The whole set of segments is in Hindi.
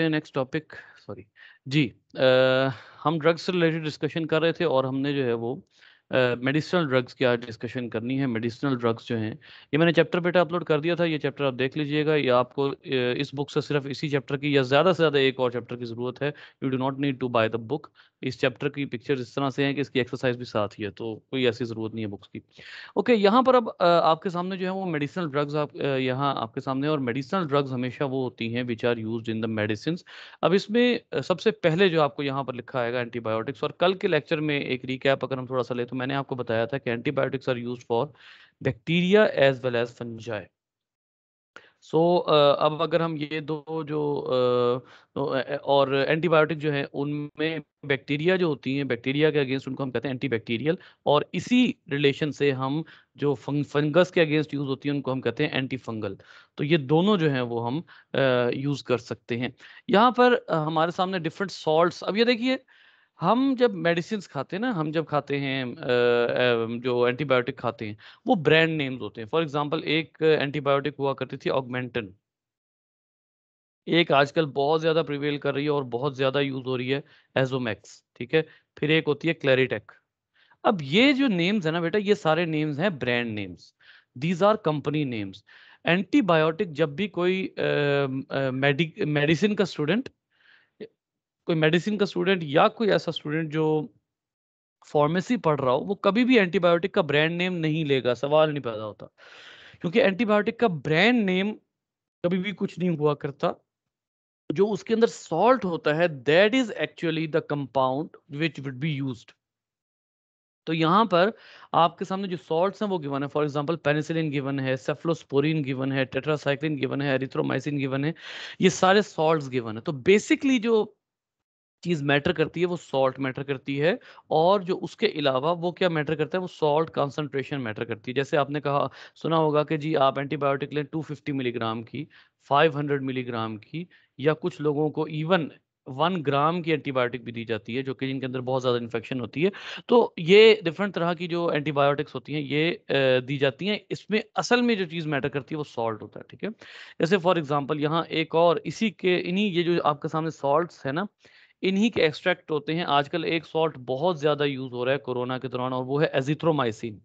हैं नेक्स्ट टॉपिक सॉरी जी आ, हम ड्रग्स से रिलेटेड डिस्कशन कर रहे थे और हमने जो है वो मेडिसिनल ड्रग्स की आज डिस्कशन करनी है मेडिसिनल ड्रग्स जो हैं ये मैंने चैप्टर बेटा अपलोड कर दिया था ये चैप्टर आप देख लीजिएगा या आपको इस बुक से सिर्फ इसी चैप्टर की या ज़्यादा से ज़्यादा एक और चैप्टर की ज़रूरत है you do not need to buy the book इस चैप्टर की पिक्चर इस तरह से है कि इसकी एक्सरसाइज भी साथ ही है तो कोई ऐसी ज़रूरत नहीं है बुक्स की ओके यहाँ पर अब आपके सामने जो है वो मेडिसिनल ड्रग्स आप यहाँ आपके सामने और मेडिसिनल ड्रग्स हमेशा वो होती हैं which are used in the medicine अब इसमें सबसे पहले जो आपको यहाँ पर लिखा आएगा एंटीबायोटिक्स और कल के लेक्चर में एक रिकैप अगर हम थोड़ा सा ले तो मैंने आपको बताया था कि antibiotics are used for bacteria as well as fungi so so, uh, अब अगर हम ये दो जो uh, और एंटीबायोटिक जो है उनमें बैक्टीरिया जो होती हैं बैक्टीरिया के अगेंस्ट उनको हम कहते हैं एंटीबैक्टीरियल और इसी रिलेशन से हम जो फंग, फंगस के अगेंस्ट यूज़ होती है उनको हम कहते हैं एंटी फंगल तो ये दोनों जो हैं वो हम यूज़ uh, कर सकते हैं यहाँ पर हमारे सामने डिफरेंट सॉल्ट अब ये देखिए uh, हम जब मेडिसिन खाते हैं ना हम जब खाते हैं जो एंटीबायोटिक खाते हैं वो ब्रांड नेम्स होते हैं फॉर एग्जांपल एक एंटीबायोटिक हुआ करती थी ऑगमेंटन एक आजकल बहुत ज़्यादा प्रिवेल कर रही है और बहुत ज़्यादा यूज़ हो रही है एजोमैक्स ठीक है फिर एक होती है क्लेरिटेक अब ये जो नेम्स है ना बेटा ये सारे नेम्स हैं brand names these are company names antibiotic जब भी कोई मेडिसिन का स्टूडेंट कोई मेडिसिन का स्टूडेंट या कोई ऐसा स्टूडेंट जो फार्मेसी पढ़ रहा हो वो कभी भी एंटीबायोटिक का ब्रांड नेम नहीं लेगा सवाल नहीं पैदा होता क्योंकि एंटीबायोटिक का ब्रांड नेम कभी भी कुछ नहीं हुआ करता जो उसके अंदर सॉल्ट होता है that is actually the compound which would be used तो यहाँ पर आपके सामने जो सॉल्ट्स हैं वो गिवन है फॉर एग्जांपल पेनिसिलिन गिवन है सेफ्लोस्पोरिन गिवन है टेट्रासाइक्लिन गिवन है एरिथ्रोमाइसिन गिवन है ये सारे सॉल्ट्स गिवन है तो बेसिकली जो चीज़ मैटर करती है वो सॉल्ट मैटर करती है और जो उसके अलावा वो क्या मैटर करता है वो सॉल्ट कॉन्सेंट्रेशन मैटर करती है जैसे आपने कहा सुना होगा कि जी आप एंटीबायोटिक लें 250 मिलीग्राम की 500 मिलीग्राम की या कुछ लोगों को इवन वन ग्राम की एंटीबायोटिक भी दी जाती है जो कि जिनके अंदर बहुत ज़्यादा इन्फेक्शन होती है तो ये डिफरेंट तरह की जो एंटीबायोटिक्स होती हैं ये दी जाती हैं इसमें असल में जो चीज़ मैटर करती है वो सॉल्ट होता है ठीक है जैसे फॉर एग्जांपल यहाँ एक और इसी के इन्हीं ये जो आपके सामने सॉल्ट है ना इन्हीं के एक्सट्रैक्ट होते हैं आजकल एक सॉल्ट बहुत ज्यादा यूज हो रहा है कोरोना के दौरान और वो है एजिथ्रोमाइसिन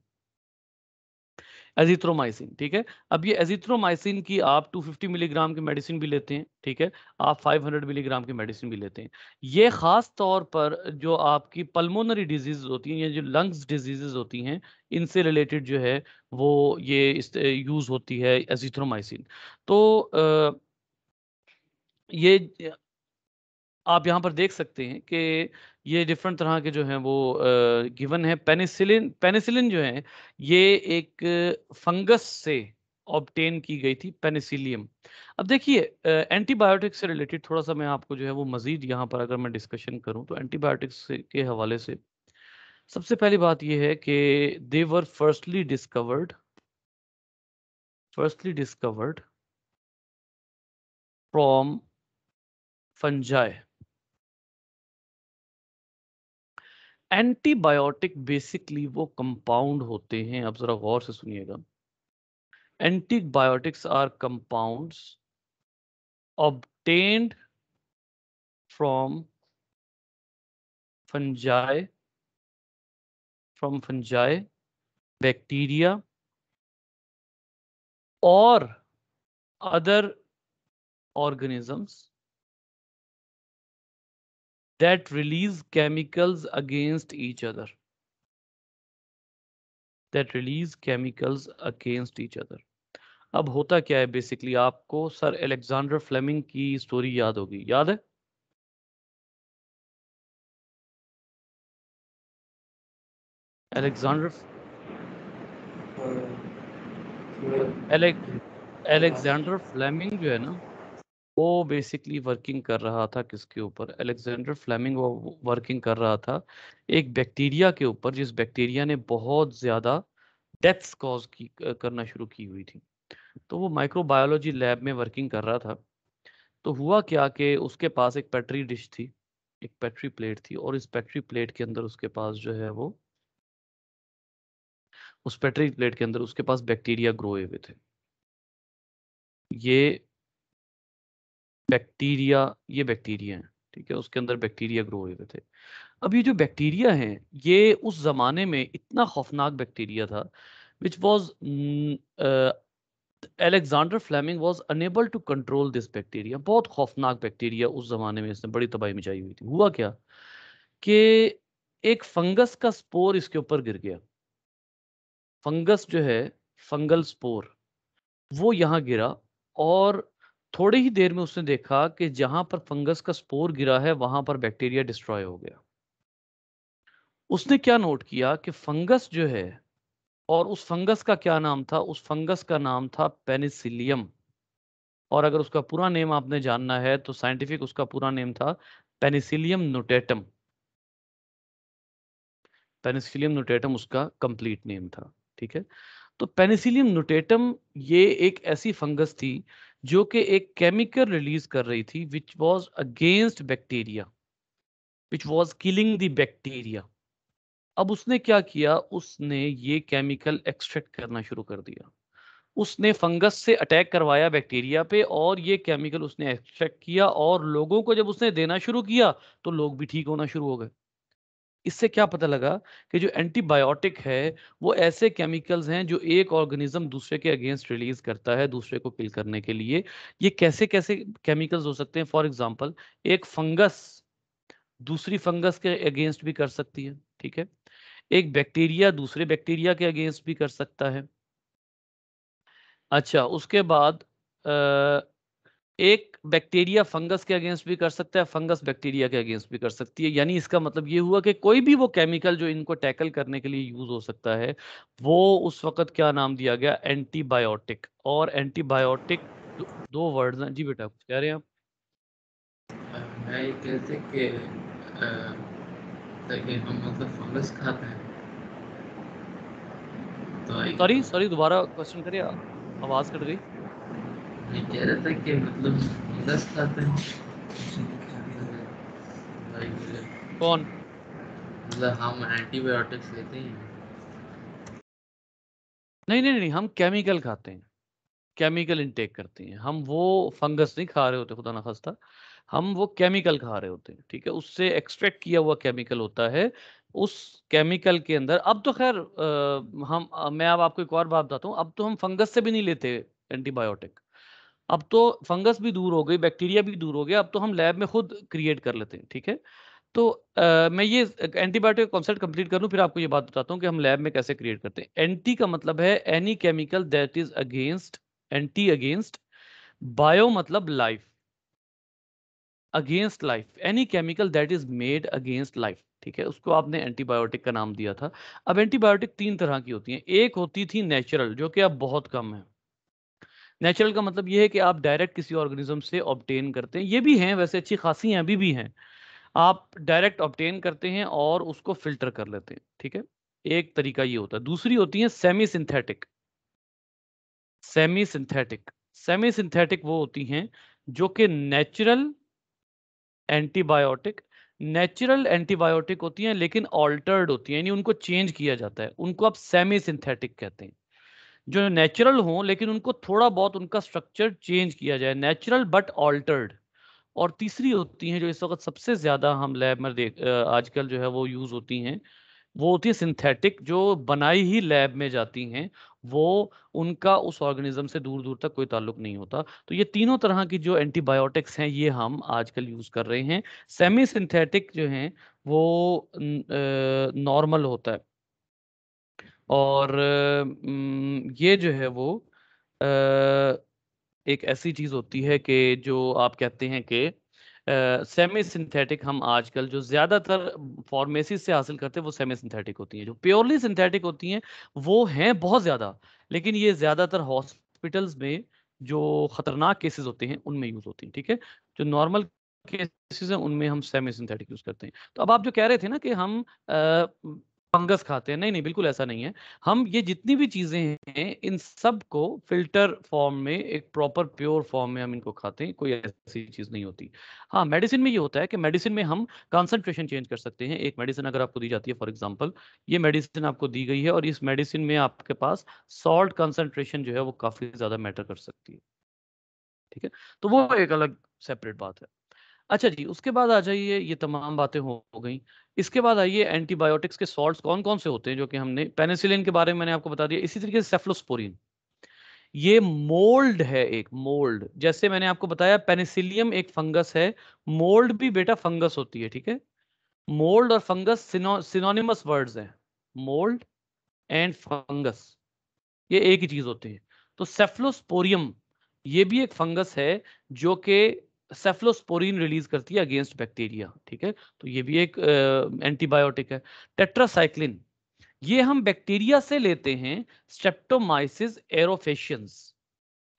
एजिथ्रोमाइसिन ठीक है अब ये एजिथ्रोमाइसिन की आप 250 मिलीग्राम की मेडिसिन भी लेते हैं ठीक है आप 500 मिलीग्राम की मेडिसिन भी लेते हैं ये खास तौर पर जो आपकी पल्मोनरी डिजीज होती हैं या जो लंग्स डिजीजेज होती हैं इनसे रिलेटेड जो है वो ये यूज़ होती है एजिथ्रोमाइसिन तो आ, ये आप यहाँ पर देख सकते हैं कि ये डिफरेंट तरह के जो हैं वो गिवन है पेनिसिलिन पेनिसिलिन जो है ये एक फंगस से ऑब्टेन की गई थी पेनिसिलियम अब देखिए एंटीबायोटिक्स से रिलेटेड थोड़ा सा मैं आपको जो है वो मज़ीद यहाँ पर अगर मैं डिस्कशन करूँ तो एंटीबायोटिक्स के हवाले से सबसे पहली बात यह है कि they were firstly discovered firstly discovered from fungi antibiotic basically वो कंपाउंड होते हैं अब जरा गौर से सुनिएगा antibiotics are compound obtained from fungi from fungi bacteria और other organisms that release chemicals against each other that release chemicals against each other अब होता क्या है बेसिकली आपको सर एलेक्सांडर फ्लेमिंग की स्टोरी याद होगी याद है एलेक्सांडर एलेक्सांडर फ्लेमिंग जो है ना वो बेसिकली वर्किंग कर रहा था किसके ऊपर अलेक्जेंडर फ्लेमिंग वर्किंग कर रहा था एक बैक्टीरिया के ऊपर जिस बैक्टीरिया ने बहुत ज़्यादा डेथ्स कॉज की करना शुरू की हुई थी तो वो माइक्रोबायोलॉजी लैब में वर्किंग कर रहा था तो हुआ क्या कि उसके पास एक पैटरी डिश थी एक पैटरी प्लेट थी और इस पैटरी प्लेट के अंदर उसके पास जो है वो उस पैटरी प्लेट के अंदर उसके पास बैक्टीरिया ग्रो हुए थे ये बैक्टीरिया ये बैक्टीरिया है ठीक है उसके अंदर बैक्टीरिया ग्रो हुए थे अब ये जो बैक्टीरिया हैं ये उस ज़माने में इतना खौफनाक बैक्टीरिया था which was Alexander Fleming was unable to control this bacteria बहुत खौफनाक बैक्टीरिया उस ज़माने में इसने बड़ी तबाही मचाई हुई थी हुआ क्या कि एक फंगस का स्पोर इसके ऊपर गिर गया फंगस जो है फंगल स्पोर वो यहाँ गिरा और थोड़ी ही देर में उसने देखा कि जहां पर फंगस का स्पोर गिरा है वहां पर बैक्टीरिया डिस्ट्रॉय हो गया उसने क्या नोट किया कि फंगस जो है और उस फंगस का क्या नाम था उस फंगस का नाम था पेनिसिलियम और अगर उसका पूरा नेम आपने जानना है तो साइंटिफिक उसका पूरा नेम था पेनिसिलियम नोटेटम पेनिसिलियम नोटेटम उसका कंप्लीट नेम था ठीक है तो पेनिसिलियम नोटेटम ये एक ऐसी फंगस थी जो कि एक केमिकल रिलीज कर रही थी which was against bacteria which was killing the bacteria अब उसने क्या किया उसने ये केमिकल एक्सट्रैक्ट करना शुरू कर दिया उसने फंगस से अटैक करवाया बैक्टीरिया पे और ये केमिकल उसने एक्सट्रैक्ट किया और लोगों को जब उसने देना शुरू किया तो लोग भी ठीक होना शुरू हो गए इससे क्या पता लगा कि जो एंटीबायोटिक है वो ऐसे केमिकल्स हैं जो एक ऑर्गेनिज्म दूसरे के अगेंस्ट रिलीज करता है दूसरे को किल करने के लिए ये कैसे कैसे केमिकल्स हो सकते हैं फॉर एग्जाम्पल एक फंगस दूसरी फंगस के अगेंस्ट भी कर सकती है ठीक है एक बैक्टीरिया दूसरे बैक्टीरिया के अगेंस्ट भी कर सकता है अच्छा उसके बाद आ, एक बैक्टीरिया फंगस के अगेंस्ट भी कर सकता है फंगस बैक्टीरिया के अगेंस्ट भी कर सकती है यानी इसका मतलब ये हुआ कि कोई भी वो केमिकल जो इनको टैकल करने के लिए यूज हो सकता है वो उस वक्त क्या नाम दिया गया एंटीबायोटिक और एंटीबायोटिक दो, दो वर्ड हैं जी बेटा कुछ कह रहे हैं आप सॉरी सॉरी मतलब तो दोबारा क्वेश्चन करिए आवाज कट गई ये कह रहा था कि मतलब दस हैं कौन मतलब हम एंटीबायोटिक्स लेते हैं नहीं नहीं नहीं हम केमिकल खाते हैं केमिकल इनटेक करते हैं हम वो फंगस नहीं खा रहे होते खुदा ना खास्ता हम वो केमिकल खा रहे होते हैं ठीक है उससे एक्सट्रैक्ट किया हुआ केमिकल होता है उस केमिकल के अंदर अब तो खैर हम मैं अब आपको एक और बात बताता हूँ अब तो हम फंगस से भी नहीं लेते एंटीबायोटिक अब तो फंगस भी दूर हो गई बैक्टीरिया भी दूर हो गया अब तो हम लैब में खुद क्रिएट कर लेते हैं ठीक है तो आ, मैं ये एंटीबायोटिक कॉन्सेप्ट कंप्लीट कर लूँ फिर आपको ये बात बताता हूँ कि हम लैब में कैसे क्रिएट करते हैं एंटी का मतलब है any chemical that is against anti against bio मतलब life against life any chemical that is made against life ठीक है उसको आपने एंटीबायोटिक का नाम दिया था अब एंटीबायोटिक तीन तरह की होती हैं एक होती थी नेचुरल जो कि अब बहुत कम है नेचुरल का मतलब ये है कि आप डायरेक्ट किसी ऑर्गेनिज्म से ऑप्टेन करते हैं ये भी हैं वैसे अच्छी खासी हैं अभी भी हैं आप डायरेक्ट ऑप्टेन करते हैं और उसको फिल्टर कर लेते हैं ठीक है एक तरीका ये होता है दूसरी होती है semi synthetic semi synthetic semi synthetic वो होती हैं जो कि नेचुरल एंटीबायोटिक नेचुरल एंटीबायोटिक होती हैं लेकिन ऑल्टर्ड होती हैं यानी उनको चेंज किया जाता है उनको आप सेमी सिंथेटिक कहते हैं जो नेचुरल हों लेकिन उनको थोड़ा बहुत उनका स्ट्रक्चर चेंज किया जाए नेचुरल बट ऑल्टर्ड और तीसरी होती हैं जो इस वक्त सबसे ज़्यादा हम लैब में देख आजकल जो है वो यूज़ होती हैं वो होती है सिंथेटिक जो बनाई ही लैब में जाती हैं वो उनका उस ऑर्गेनिज्म से दूर दूर तक कोई ताल्लुक नहीं होता तो ये तीनों तरह की जो एंटीबायोटिक्स हैं ये हम आजकल यूज़ कर रहे हैं सेमी सिंथेटिक जो हैं वो नॉर्मल होता है और ये जो है वो एक ऐसी चीज़ होती है कि जो आप कहते हैं कि सेमी सिंथेटिक हम आजकल जो ज़्यादातर फॉर्मेसिस से हासिल करते हैं वो सेमी सिंथेटिक होती हैं जो प्योरली सिंथेटिक होती हैं वो हैं बहुत ज़्यादा लेकिन ये ज़्यादातर हॉस्पिटल्स में जो ख़तरनाक केसेस होते हैं उनमें यूज़ होती हैं ठीक है जो नॉर्मल केसेस हैं उनमें हम सेमी सिंथेटिक यूज़ करते हैं तो अब आप जो कह रहे थे ना कि हम आ, फंगस खाते हैं नहीं नहीं बिल्कुल ऐसा नहीं है हम ये जितनी भी चीजें हैं इन सब को फिल्टर फॉर्म में एक प्रॉपर प्योर फॉर्म में हम इनको खाते हैं कोई ऐसी चीज नहीं होती हाँ मेडिसिन में ये होता है कि मेडिसिन में हम कॉन्सेंट्रेशन चेंज कर सकते हैं एक मेडिसिन अगर आपको दी जाती है फॉर एग्जाम्पल ये मेडिसिन आपको दी गई है और इस मेडिसिन में आपके पास सॉल्ट कंसनट्रेशन जो है वो काफी ज्यादा मैटर कर सकती है ठीक है तो वो एक अलग सेपरेट बात है अच्छा जी उसके बाद आ जाइए ये तमाम बातें हो गई इसके बाद आइए एंटीबायोटिक्स के सॉल्ट कौन कौन से होते हैं जो कि हमने पेनिसिलिन के बारे में मैंने आपको बता दिया इसी तरीके से सेफ्लोस्पोरिन ये मोल्ड है एक मोल्ड जैसे मैंने आपको बताया पेनिसिलियम एक फंगस है मोल्ड भी बेटा फंगस होती है ठीक है मोल्ड और फंगस सिनोनिमस वर्ड्स हैं मोल्ड एंड फंगस ये एक ही चीज होती है तो सेफ्लोस्पोरियम ये भी एक फंगस है जो कि सेफ्लोस्पोरिन रिलीज करती है अगेंस्ट बैक्टीरिया ठीक है तो ये भी एक एंटीबायोटिक है टेट्रासाइक्लिन ये हम बैक्टीरिया से लेते हैं स्टेप्टोमाइसिस एरोफेशियंस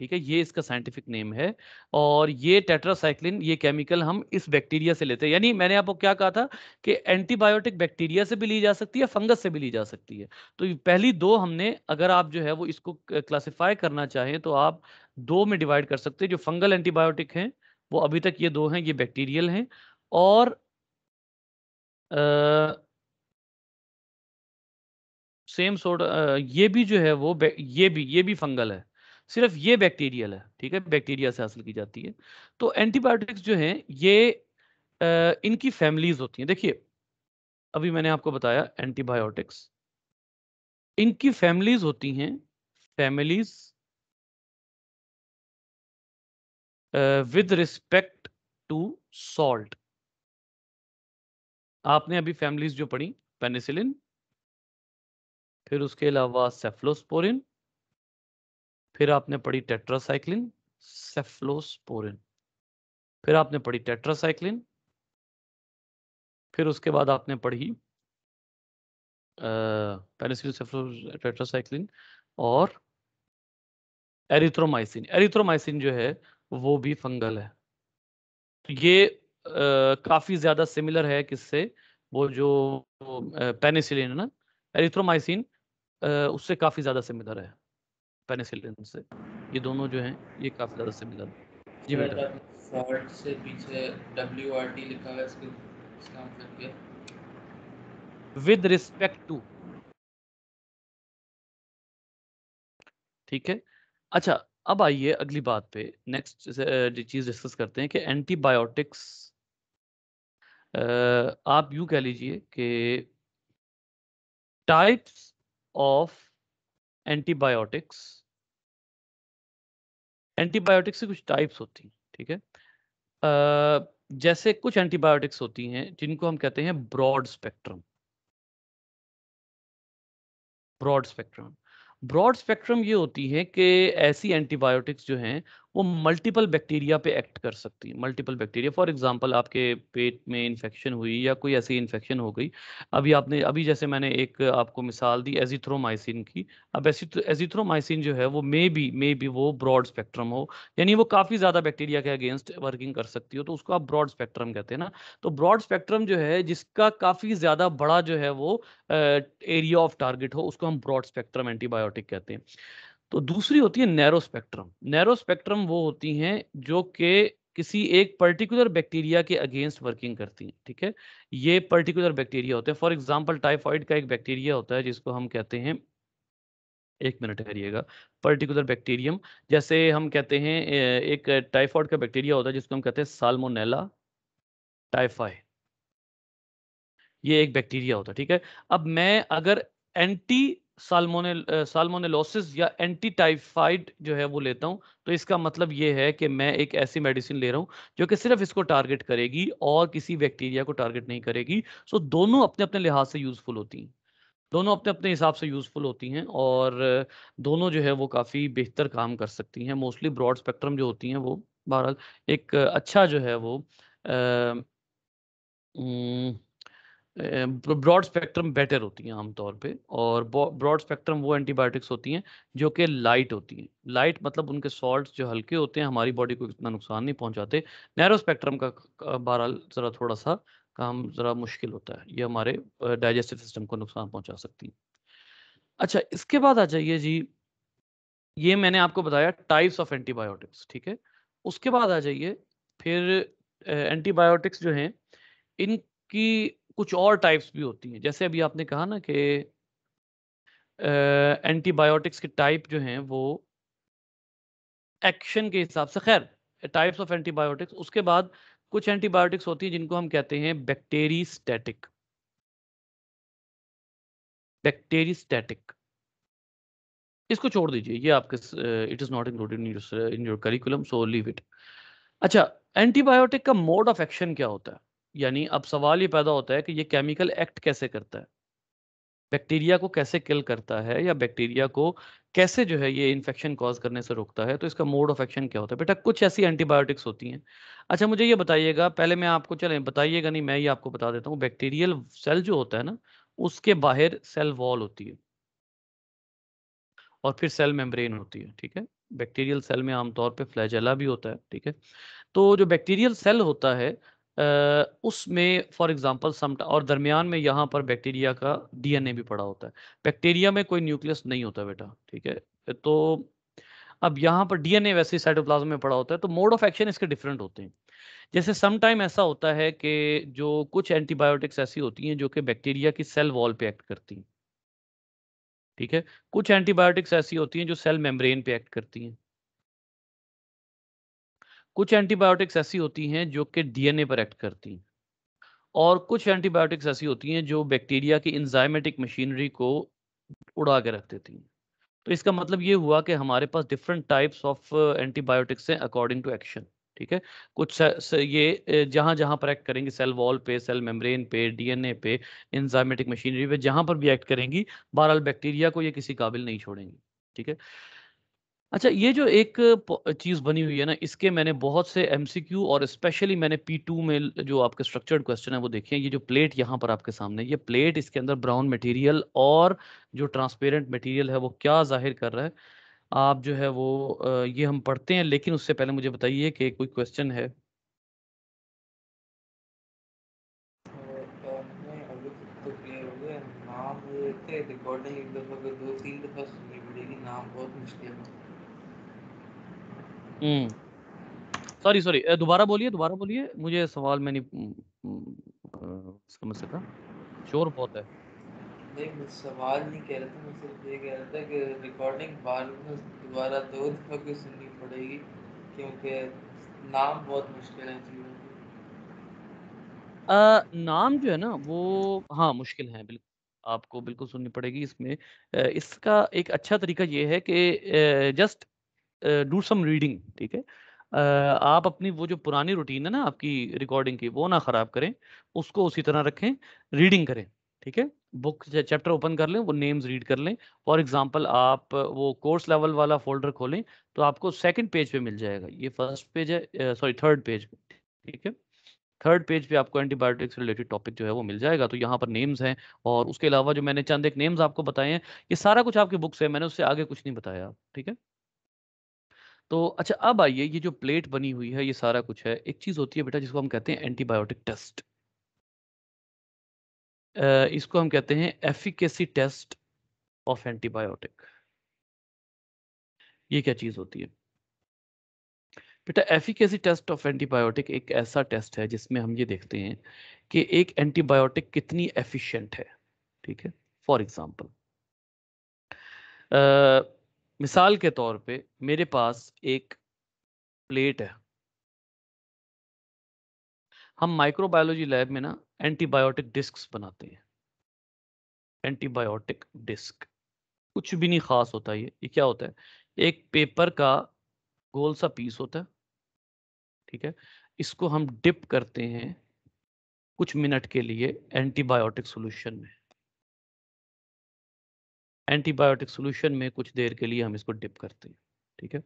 ठीक है ये इसका साइंटिफिक नेम है और ये टेट्रासाइक्लिन ये केमिकल हम इस बैक्टीरिया से लेते हैं यानी मैंने आपको क्या कहा था कि एंटीबायोटिक बैक्टीरिया से भी ली जा सकती है फंगस से भी ली जा सकती है तो पहली दो हमने अगर आप जो है वो इसको क्लासिफाई करना चाहें तो आप दो में डिवाइड कर सकते हैं जो फंगल एंटीबायोटिक हैं वो अभी तक ये दो हैं ये बैक्टीरियल हैं और आ, सेम सोड ये भी जो है वो ये भी ये भी फंगल है सिर्फ ये बैक्टीरियल है ठीक है बैक्टीरिया से हासिल की जाती है तो एंटीबायोटिक्स जो हैं ये आ, इनकी फैमिलीज होती हैं देखिए अभी मैंने आपको बताया एंटीबायोटिक्स इनकी फैमिलीज होती हैं families uh, with respect to salt आपने अभी फैमिलीज जो पढ़ी पेनिसिलिन फिर उसके अलावा सेफ्लोस्पोरिन फिर आपने पढ़ी टेट्रासाइक्लिन सेफ्लोस्पोरिन फिर आपने पढ़ी टेट्रासाइक्लिन फिर उसके बाद आपने पढ़ी पेनिसिलिन सेफ्लो टेट्रासाइक्लिन और एरिथ्रोमाइसिन एरिथ्रोमाइसिन जो है वो भी फंगल है तो ये आ, काफी ज्यादा सिमिलर है किससे वो जो पेनिसिलिन है ना एरिथ्रोमाइसिन उससे काफी ज्यादा सिमिलर है पेनिसिलिन से ये दोनों जो हैं ये काफी ज्यादा सिमिलर जी बेटा फॉल्ट से पीछे डब्ल्यू आर टी लिखा है इसके इसका मतलब क्या विद रिस्पेक्ट टू ठीक है अच्छा अब आइए अगली बात पे नेक्स्ट चीज डिस्कस करते हैं कि एंटीबायोटिक्स आप यू कह लीजिए कि टाइप्स ऑफ एंटीबायोटिक्स एंटीबायोटिक्स की कुछ टाइप्स होती हैं ठीक है आ, जैसे कुछ एंटीबायोटिक्स होती हैं जिनको हम कहते हैं broad spectrum broad spectrum broad spectrum ये होती है कि ऐसी एंटीबायोटिक्स जो हैं वो मल्टीपल बैक्टीरिया पे एक्ट कर सकती है मल्टीपल बैक्टीरिया फॉर एग्जांपल आपके पेट में इन्फेक्शन हुई या कोई ऐसी इन्फेक्शन हो गई अभी आपने अभी जैसे मैंने एक आपको मिसाल दी एजिथ्रोमाइसिन की अब एजिथ्रोमाइसिन जो है वो मे बी मे बी वो ब्रॉड स्पेक्ट्रम हो यानी वो काफ़ी ज़्यादा बैक्टीरिया के अगेंस्ट वर्किंग कर सकती हो तो उसको आप ब्रॉड स्पेक्ट्रम कहते हैं ना तो ब्रॉड स्पेक्ट्रम जो है जिसका काफ़ी ज़्यादा बड़ा जो है वो एरिया ऑफ टारगेट हो उसको हम ब्रॉड स्पेक्ट्रम एंटीबायोटिक कहते हैं तो दूसरी होती है नैरो स्पेक्ट्रम नैरो स्पेक्ट्रम वो होती हैं जो के किसी एक पर्टिकुलर बैक्टीरिया के अगेंस्ट वर्किंग करती हैं ठीक है ये पर्टिकुलर बैक्टीरिया होते हैं फॉर एग्जांपल टाइफाइड का एक बैक्टीरिया होता है जिसको हम कहते हैं एक मिनट करिएगा पर्टिकुलर बैक्टीरियम जैसे हम कहते हैं एक टाइफाइड का बैक्टीरिया होता है जिसको हम कहते हैं साल्मोनेला टाइफाई ये एक बैक्टीरिया होता है ठीक है अब मैं अगर एंटी सालमोने साल्मोनेलोसिस या एंटी टाइफाइड जो है वो लेता हूँ तो इसका मतलब ये है कि मैं एक ऐसी मेडिसिन ले रहा हूँ जो कि सिर्फ इसको टारगेट करेगी और किसी बैक्टीरिया को टारगेट नहीं करेगी सो दोनों अपने अपने लिहाज से यूज़फुल होती हैं दोनों अपने अपने हिसाब से यूज़फुल होती हैं और दोनों जो है वो काफ़ी बेहतर काम कर सकती हैं मोस्टली ब्रॉड स्पेक्ट्रम जो होती हैं वो बहरहाल एक अच्छा जो है वो आ, ब्रॉड स्पेक्ट्रम बेटर होती हैं आमतौर पे और ब्रॉड स्पेक्ट्रम वो एंटीबायोटिक्स होती हैं जो कि लाइट होती हैं लाइट मतलब उनके सॉल्ट जो हल्के होते हैं हमारी बॉडी को इतना नुकसान नहीं पहुंचाते नैरो स्पेक्ट्रम का बहरहाल ज़रा थोड़ा सा काम ज़रा मुश्किल होता है ये हमारे डाइजेस्टिव सिस्टम को नुकसान पहुँचा सकती हैं अच्छा इसके बाद आ जाइए जी ये मैंने आपको बताया टाइप्स ऑफ एंटीबायोटिक्स ठीक है उसके बाद आ जाइए फिर एंटीबायोटिक्स जो हैं इनकी कुछ और टाइप्स भी होती हैं जैसे अभी आपने कहा ना कि एंटीबायोटिक्स के टाइप जो हैं वो एक्शन के हिसाब से खैर टाइप्स ऑफ एंटीबायोटिक्स उसके बाद कुछ एंटीबायोटिक्स होती हैं जिनको हम कहते हैं बैक्टेरी स्टैटिक बैक्टेरी स्टैटिक इसको छोड़ दीजिए ये आपके it is not included in your curriculum so leave it अच्छा एंटीबायोटिक का मोड ऑफ एक्शन क्या होता है यानी अब सवाल ये पैदा होता है कि ये केमिकल एक्ट कैसे करता है बैक्टीरिया को कैसे किल करता है या बैक्टीरिया को कैसे जो है ये इन्फेक्शन कॉज करने से रोकता है तो इसका मोड ऑफ एक्शन क्या होता है बेटा कुछ ऐसी एंटीबायोटिक्स होती हैं अच्छा मुझे ये बताइएगा पहले मैं आपको चले बताइएगा नहीं मैं ये आपको बता देता हूँ बैक्टीरियल सेल जो होता है ना उसके बाहर सेल वॉल होती है और फिर सेल मेम्ब्रेन होती है ठीक है बैक्टीरियल सेल में आमतौर पर फ्लैजेला भी होता है ठीक है तो जो बैक्टीरियल सेल होता है उसमें फॉर एग्जांपल सम और दरमियान में यहाँ पर बैक्टीरिया का डीएनए भी पड़ा होता है बैक्टीरिया में कोई न्यूक्लियस नहीं होता बेटा ठीक है तो अब यहाँ पर डीएनए वैसे ही साइटोप्लाज्म में पड़ा होता है तो मोड ऑफ एक्शन इसके डिफरेंट होते हैं जैसे सम टाइम ऐसा होता है कि जो कुछ एंटीबायोटिक्स ऐसी होती हैं जो कि बैक्टीरिया की सेल वॉल पे एक्ट करती हैं ठीक है कुछ एंटीबायोटिक्स ऐसी होती हैं जो सेल मेम्ब्रेन पे एक्ट करती हैं कुछ एंटीबायोटिक्स ऐसी होती हैं जो कि डीएनए पर एक्ट करती हैं और कुछ एंटीबायोटिक्स ऐसी होती हैं जो बैक्टीरिया की इंजाइमेटिक मशीनरी को उड़ा के रख देती हैं तो इसका मतलब ये हुआ कि हमारे पास डिफरेंट टाइप्स ऑफ एंटीबायोटिक्स हैं अकॉर्डिंग टू एक्शन ठीक है कुछ ये जहां जहां पर एक्ट करेंगी सेल वॉल पे सेल मेम्ब्रेन पे डीएनए पे इंजाइमेटिक मशीनरी पे जहां पर भी एक्ट करेंगी बहरहाल बैक्टीरिया को ये किसी काबिल नहीं छोड़ेंगी ठीक है अच्छा ये जो एक चीज़ बनी हुई है ना इसके मैंने बहुत से एमसीक्यू और स्पेशली मैंने पी टू में जो आपके स्ट्रक्चर्ड क्वेश्चन है वो देखे हैं ये जो प्लेट यहाँ पर आपके सामने ये प्लेट इसके अंदर ब्राउन मटेरियल और जो ट्रांसपेरेंट मटेरियल है वो क्या जाहिर कर रहा है आप जो है वो ये हम पढ़ते हैं लेकिन उससे पहले मुझे बताइए कि कोई क्वेश्चन है सॉरी हम्म। सॉरी दोबारा बोलिए दोबारा बोलिए मुझे सवाल मैं नहीं हम्म, हम्म, समझ सका शोर बहुत है नहीं मैं सवाल नहीं कह रहा था मैं सिर्फ ये कह रहा था कि रिकॉर्डिंग बार दोबारा दो दफा सुननी पड़ेगी क्योंकि नाम बहुत मुश्किल है नाम जो है ना वो हाँ मुश्किल है बिल्कुल आपको बिल्कुल सुननी पड़ेगी इसमें इसका एक अच्छा तरीका ये है कि जस्ट डू सम रीडिंग ठीक है uh, आप अपनी वो जो पुरानी रूटीन है ना आपकी रिकॉर्डिंग की वो ना खराब करें उसको उसी तरह रखें रीडिंग करें ठीक है बुक चैप्टर ओपन कर लें वो नेम्स रीड कर लें फॉर एग्जांपल आप वो कोर्स लेवल वाला फोल्डर खोलें तो आपको सेकंड पेज पे मिल जाएगा ये फर्स्ट पेज है सॉरी थर्ड पेज ठीक है थर्ड पेज पे आपको एंटीबायोटिक्स रिलेटेड टॉपिक जो है वो मिल जाएगा तो यहाँ पर नेम्स हैं और उसके अलावा जो मैंने चंद एक नेम्स आपको बताए हैं ये सारा कुछ आपकी बुक से है मैंने उससे आगे कुछ नहीं बताया ठीक है तो अच्छा अब आइए ये जो प्लेट बनी हुई है ये सारा कुछ है एक चीज़ होती है बेटा जिसको हम कहते हैं एंटीबायोटिक टेस्ट इसको हम कहते हैं एफिकेसी टेस्ट ऑफ एंटीबायोटिक ये क्या चीज़ होती है बेटा एफिकेसी टेस्ट ऑफ एंटीबायोटिक एक ऐसा टेस्ट है जिसमें हम ये देखते हैं कि एक एंटीबायोटिक कितनी एफिशिएंट है ठीक है फॉर एग्जांपल मिसाल के तौर पे मेरे पास एक प्लेट है हम माइक्रोबायोलॉजी लैब में ना एंटीबायोटिक डिस्क बनाते हैं एंटीबायोटिक डिस्क कुछ भी नहीं खास होता ये ये क्या होता है एक पेपर का गोल सा पीस होता है ठीक है इसको हम डिप करते हैं कुछ मिनट के लिए एंटीबायोटिक सॉल्यूशन में एंटीबायोटिक सोल्यूशन में कुछ देर के लिए हम इसको डिप करते हैं ठीक है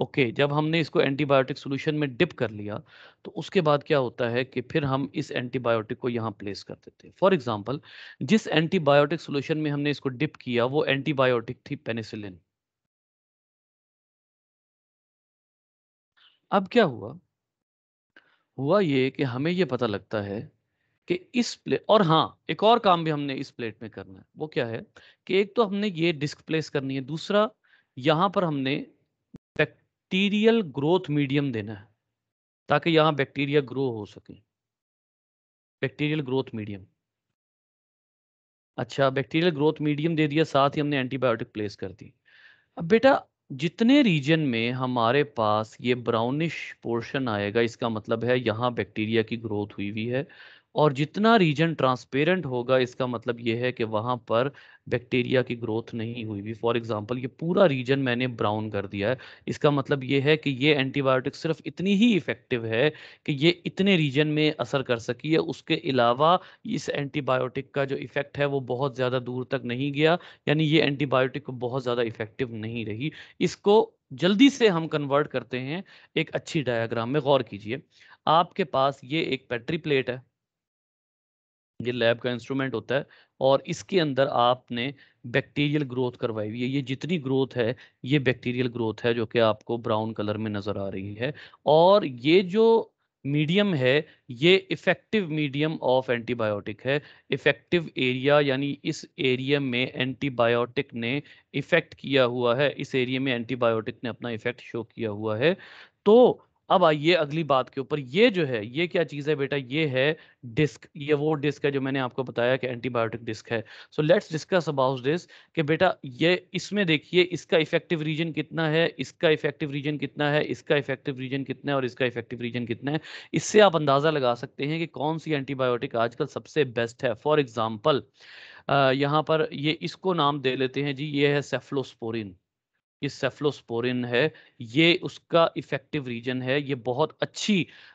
ओके okay, जब हमने इसको एंटीबायोटिक सोल्यूशन में डिप कर लिया तो उसके बाद क्या होता है कि फिर हम इस एंटीबायोटिक को यहाँ प्लेस कर देते हैं फॉर एग्जाम्पल जिस एंटीबायोटिक सोल्यूशन में हमने इसको डिप किया वो एंटीबायोटिक थी पेनिसिलिन अब क्या हुआ हुआ ये कि हमें ये पता लगता है कि इस प्लेट और हाँ एक और काम भी हमने इस प्लेट में करना है वो क्या है कि एक तो हमने ये डिस्क प्लेस करनी है दूसरा यहाँ पर हमने बैक्टीरियल ग्रोथ मीडियम देना है ताकि यहाँ बैक्टीरिया ग्रो हो सके बैक्टीरियल ग्रोथ मीडियम अच्छा बैक्टीरियल ग्रोथ मीडियम दे दिया साथ ही हमने एंटीबायोटिक प्लेस कर दी अब बेटा जितने रीजन में हमारे पास ये ब्राउनिश पोर्शन आएगा इसका मतलब है यहाँ बैक्टीरिया की ग्रोथ हुई हुई है और जितना रीजन ट्रांसपेरेंट होगा इसका मतलब ये है कि वहाँ पर बैक्टीरिया की ग्रोथ नहीं हुई हुई फॉर एग्ज़ाम्पल ये पूरा रीजन मैंने ब्राउन कर दिया है इसका मतलब ये है कि ये एंटीबायोटिक सिर्फ इतनी ही इफ़ेक्टिव है कि ये इतने रीजन में असर कर सकी है उसके अलावा इस एंटीबायोटिक का जो इफ़ेक्ट है वो बहुत ज़्यादा दूर तक नहीं गया यानी ये एंटीबायोटिक बहुत ज़्यादा इफ़ेक्टिव नहीं रही इसको जल्दी से हम कन्वर्ट करते हैं एक अच्छी डायाग्राम में गौर कीजिए आपके पास ये एक पैट्री प्लेट है ये लैब का इंस्ट्रूमेंट होता है और इसके अंदर आपने बैक्टीरियल ग्रोथ करवाई हुई है ये जितनी ग्रोथ है ये बैक्टीरियल ग्रोथ है जो कि आपको ब्राउन कलर में नज़र आ रही है और ये जो मीडियम है ये इफेक्टिव मीडियम ऑफ एंटीबायोटिक है इफेक्टिव एरिया यानी इस एरिया में एंटीबायोटिक ने इफेक्ट किया हुआ है इस एरिया में एंटीबायोटिक ने अपना इफेक्ट शो किया हुआ है तो अब आइए अगली बात के ऊपर ये जो है ये क्या चीज है बेटा ये है डिस्क ये वो डिस्क है जो मैंने आपको बताया कि एंटीबायोटिक डिस्क है so let's discuss about this कि बेटा ये इसमें देखिए इसका इफेक्टिव रीजन कितना है इसका इफेक्टिव रीजन कितना है इसका इफेक्टिव रीजन कितना है और इसका इफेक्टिव रीजन कितना है इससे आप अंदाजा लगा सकते हैं कि कौन सी एंटीबायोटिक आजकल सबसे बेस्ट है फॉर एग्जाम्पल यहाँ पर ये इसको नाम दे लेते हैं जी ये है सेफ्लोस्पोरिन ये सेफ्लोस्पोरिन है ये उसका इफेक्टिव रीजन है ये बहुत अच्छी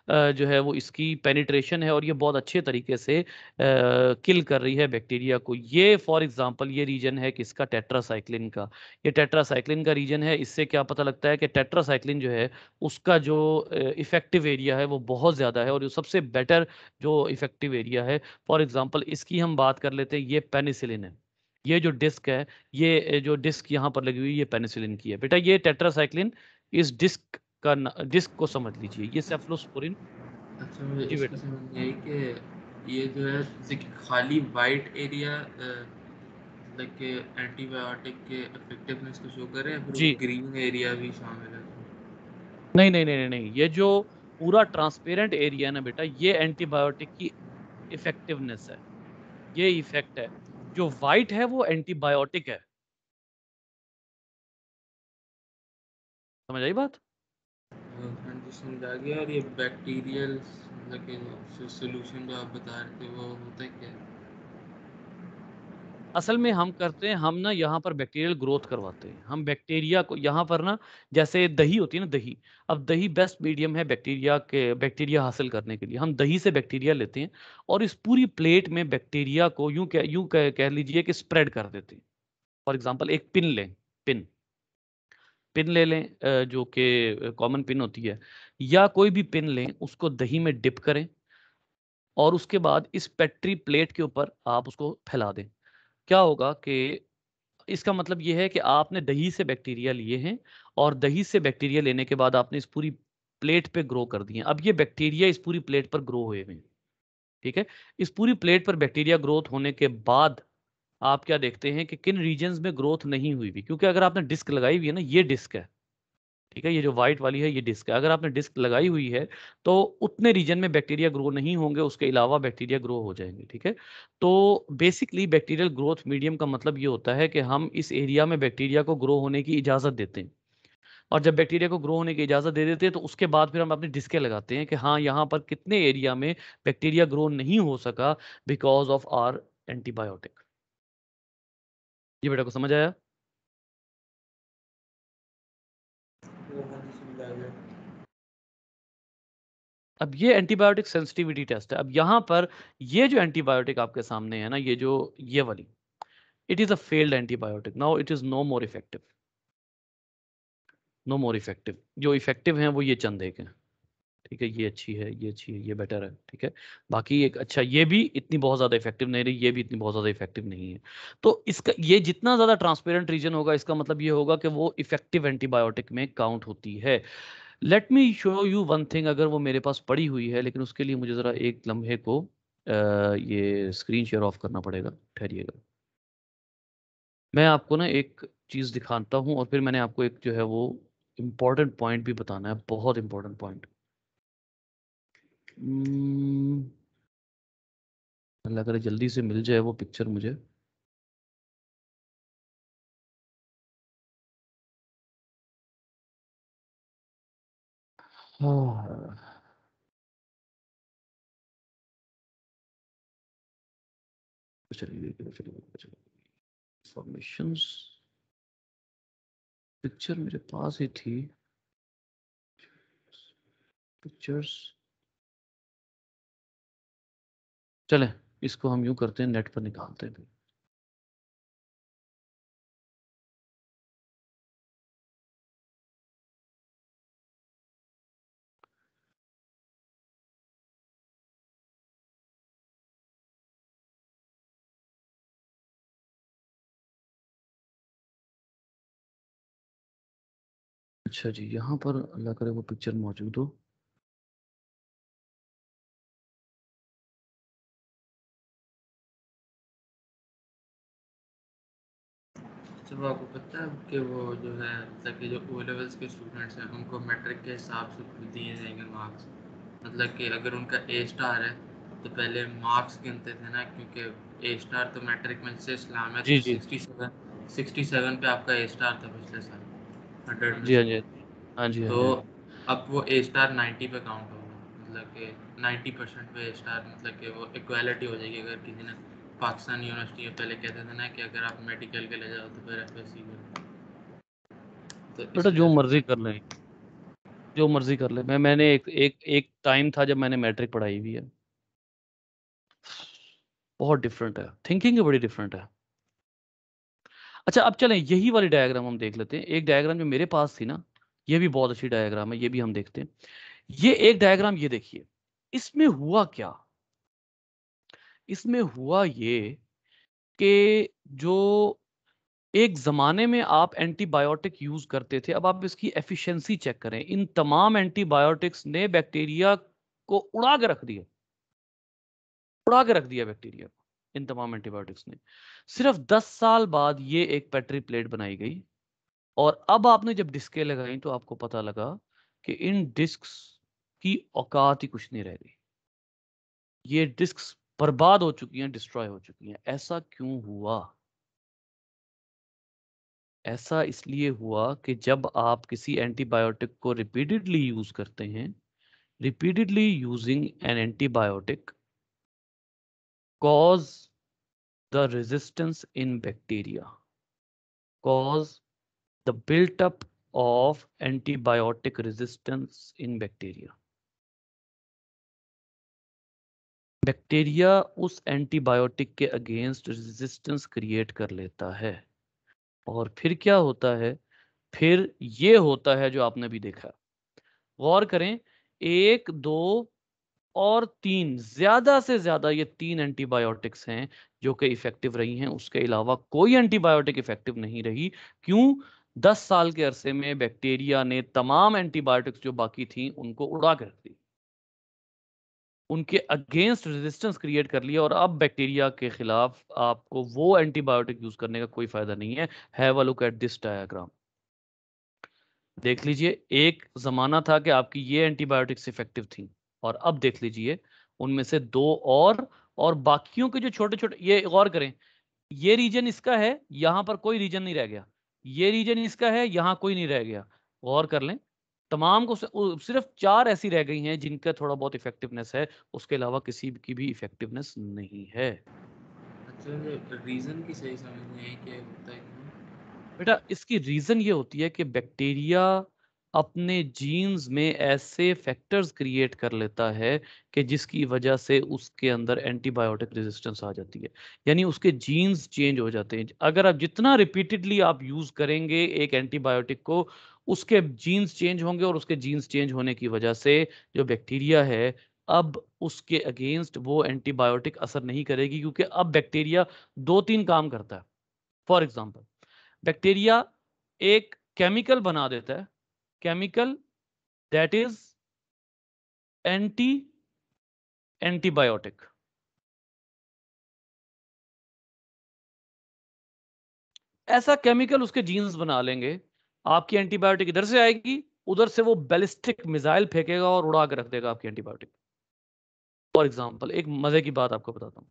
जो है वो इसकी पेनिट्रेशन है और ये बहुत अच्छे तरीके से किल कर रही है बैक्टीरिया को ये फॉर एग्जांपल ये रीजन है किसका टेट्रासाइक्लिन का ये टेट्रासाइक्लिन का रीजन है इससे क्या पता लगता है कि टेट्रासाइक्लिन जो है उसका जो इफेक्टिव एरिया है वो बहुत ज़्यादा है और ये सबसे बेटर जो इफेक्टिव एरिया है फॉर एग्ज़ाम्पल इसकी हम बात कर लेते हैं ये पेनिसिलिन है ये जो डिस्क है ये जो डिस्क यहाँ पर लगी हुई ये पेनिसिलिन की है बेटा ये टेट्रासाइक्लिन इस डिस्क का डिस्क को समझ लीजिए ये सेफ्लोस्पोरिन अच्छा जी बेटा कि ये जो है खाली वाइट एरिया एंटीबायोटिक के इफेक्टिवनेस को शो कर रहे हैं जी ग्रीन एरिया भी शामिल है नहीं नहीं नहीं नहीं ये जो पूरा ट्रांसपेरेंट एरिया ना बेटा ये एंटीबायोटिक की इफेक्टिवनेस है ये इफेक्ट है जो वाइट है वो एंटीबायोटिक है समझ आई बात हाँ, हाँ समझ आ गया और ये बैक्टीरियल लेकिन सॉल्यूशन जो आप बता रहे थे वो होता है क्या असल में हम करते हैं हम ना यहाँ पर बैक्टीरियल ग्रोथ करवाते हैं हम बैक्टीरिया को यहाँ पर ना जैसे दही होती है ना दही अब दही बेस्ट मीडियम है बैक्टीरिया के बैक्टीरिया हासिल करने के लिए हम दही से बैक्टीरिया लेते हैं और इस पूरी प्लेट में बैक्टीरिया को यूं कह यूं कह, कह लीजिए कि स्प्रेड कर देते हैं फॉर एग्जाम्पल एक पिन लें पिन पिन ले लें जो कि कॉमन पिन होती है या कोई भी पिन लें उसको दही में डिप करें और उसके बाद इस पेट्री प्लेट के ऊपर आप उसको फैला दें क्या होगा कि इसका मतलब यह है कि आपने दही से बैक्टीरिया लिए हैं और दही से बैक्टीरिया लेने के बाद आपने इस पूरी प्लेट पे ग्रो कर दिए अब ये बैक्टीरिया इस पूरी प्लेट पर ग्रो हुए हैं ठीक है इस पूरी प्लेट पर बैक्टीरिया ग्रोथ होने के बाद आप क्या देखते हैं कि किन रीजन में ग्रोथ नहीं हुई हुई क्योंकि अगर आपने डिस्क लगाई हुई है ना ये डिस्क है ठीक है ये जो व्हाइट वाली है ये डिस्क है अगर आपने डिस्क लगाई हुई है तो उतने रीजन में बैक्टीरिया ग्रो नहीं होंगे उसके अलावा बैक्टीरिया ग्रो हो जाएंगे ठीक है तो बेसिकली बैक्टीरियल ग्रोथ मीडियम का मतलब ये होता है कि हम इस एरिया में बैक्टीरिया को ग्रो होने की इजाज़त देते हैं और जब बैक्टीरिया को ग्रो होने की इजाज़त दे देते हैं तो उसके बाद फिर हम अपनी डिस्के लगाते हैं कि हाँ यहाँ पर कितने एरिया में बैक्टीरिया ग्रो नहीं हो सका बिकॉज ऑफ आर एंटीबायोटिक ये बेटा को समझ आया अब ये एंटीबायोटिक सेंसिटिविटी टेस्ट है अब यहां पर ये जो एंटीबायोटिक आपके सामने है ना ये जो ये वाली it is a failed antibiotic now it is no more effective no more effective जो इफेक्टिव है वो ये चंद एक है ठीक है ये अच्छी है ये अच्छी है ये बेटर है ठीक है बाकी एक अच्छा ये भी इतनी बहुत ज़्यादा इफेक्टिव नहीं रही ये भी इतनी बहुत ज़्यादा इफेक्टिव नहीं है तो इसका ये जितना ज़्यादा ट्रांसपेरेंट रीजन होगा इसका मतलब ये होगा कि वो इफेक्टिव एंटीबायोटिक में काउंट होती है let me show you one thing अगर वो मेरे पास पड़ी हुई है लेकिन उसके लिए मुझे ज़रा एक लम्हे को आ, ये स्क्रीन शेयर ऑफ करना पड़ेगा ठहरिएगा मैं आपको ना एक चीज़ दिखाता हूँ और फिर मैंने आपको एक जो है वो इम्पोर्टेंट पॉइंट भी बताना है बहुत इम्पोर्टेंट पॉइंट अल्लाह करे जल्दी से मिल जाए वो पिक्चर मुझे इंफॉर्मेशंस oh. पिक्चर मेरे पास ही थी पिक्चर्स चले इसको हम यूं करते हैं नेट पर निकालते हैं अच्छा जी यहाँ पर अल्लाह करे वो पिक्चर मौजूद हो जब अच्छा, आपको पता है कि वो जो है मतलब कि जो ओ लेवल्स के स्टूडेंट्स हैं उनको मैट्रिक के हिसाब से दिए जाएंगे मार्क्स मतलब कि अगर उनका ए स्टार है तो पहले मार्क्स गिनते थे ना क्योंकि ए स्टार तो मैट्रिक में से इस्लाम है सिक्सटी सेवन सिक्सटी सेवन पे आपका ए स्टार था पिछले साल हंड्रेड जी हाँ जी हाँ जी हाँ हाँ तो अब वो ए स्टार नाइन्टी पे काउंट होगा मतलब कि नाइन्टी परसेंट पे ए स्टार मतलब कि वो इक्वालिटी हो जाएगी अगर किसी ने पाकिस्तान यूनिवर्सिटी में पहले कहते थे ना कि अगर आप मेडिकल के ले जाओ तो फिर एफ एस सी कर जो मर्जी कर लें जो मर्जी कर ले मैं मैंने एक एक एक टाइम था जब मैंने मैट्रिक पढ़ाई हुई है बहुत डिफरेंट है थिंकिंग बड़ी डिफरेंट है अच्छा अब चलें यही वाली डायग्राम हम देख लेते हैं एक डायग्राम जो मेरे पास थी ना ये भी बहुत अच्छी डायग्राम है ये भी हम देखते हैं ये एक डायग्राम ये देखिए इसमें हुआ क्या इसमें हुआ ये कि जो एक ज़माने में आप एंटीबायोटिक यूज़ करते थे अब आप इसकी एफिशिएंसी चेक करें इन तमाम एंटीबायोटिक्स ने बैक्टीरिया को उड़ा के रख दिया उड़ा के रख दिया बैक्टीरिया को इन तमाम एंटीबायोटिक्स ने सिर्फ 10 साल बाद ये एक पैटरी प्लेट बनाई गई और अब आपने जब डिस्के लगाई तो आपको पता लगा कि इन डिस्क की औकात ही कुछ नहीं रह गई ये डिस्क बर्बाद हो चुकी हैं डिस्ट्रॉय हो चुकी हैं ऐसा क्यों हुआ ऐसा इसलिए हुआ कि जब आप किसी एंटीबायोटिक को रिपीटेडली यूज करते हैं repeatedly using an antibiotic cause the resistance in bacteria, cause the built-up of antibiotic resistance in bacteria. Bacteria उस एंटीबायोटिक के अगेंस्ट रेजिस्टेंस क्रिएट कर लेता है और फिर क्या होता है फिर ये होता है जो आपने भी देखा गौर करें एक दो और तीन ज्यादा से ज्यादा ये तीन एंटीबायोटिक्स हैं जो कि इफेक्टिव रही हैं उसके अलावा कोई एंटीबायोटिक इफेक्टिव नहीं रही क्यों दस साल के अरसे में बैक्टीरिया ने तमाम एंटीबायोटिक्स जो बाकी थी उनको उड़ा कर दी उनके अगेंस्ट रेजिस्टेंस क्रिएट कर लिया और अब बैक्टीरिया के खिलाफ आपको वो एंटीबायोटिक यूज करने का कोई फायदा नहीं है have a look at this diagram देख लीजिए एक जमाना था कि आपकी ये एंटीबायोटिक्स इफेक्टिव थी और अब देख लीजिए उनमें से दो और और बाकियों के जो छोटे छोटे ये गौर करें ये रीजन इसका है यहां पर कोई रीजन नहीं रह गया ये रीजन इसका है यहां कोई नहीं रह गया गौर कर लें तमाम को सिर्फ चार ऐसी रह गई हैं जिनका थोड़ा बहुत इफेक्टिवनेस है उसके अलावा किसी की भी इफेक्टिवनेस नहीं है रीजन अच्छा, की सही समझ नहीं है बेटा इसकी रीजन ये होती है कि बैक्टीरिया अपने जीन्स में ऐसे फैक्टर्स क्रिएट कर लेता है कि जिसकी वजह से उसके अंदर एंटीबायोटिक रेजिस्टेंस आ जाती है यानी उसके जीन्स चेंज हो जाते हैं अगर आप जितना रिपीटेडली आप यूज़ करेंगे एक एंटीबायोटिक को उसके जीन्स चेंज होंगे और उसके जीन्स चेंज होने की वजह से जो बैक्टीरिया है अब उसके अगेंस्ट वो एंटीबायोटिक असर नहीं करेगी क्योंकि अब बैक्टीरिया दो तीन काम करता है फॉर एग्जाम्पल बैक्टीरिया एक केमिकल बना देता है chemical that is anti antibiotic ऐसा केमिकल उसके जीन्स बना लेंगे आपकी एंटीबायोटिक इधर से आएगी उधर से वो बैलिस्टिक मिसाइल फेंकेगा और उड़ा के रख देगा आपकी एंटीबायोटिक फॉर एग्जाम्पल एक मजे की बात आपको बताता हूँ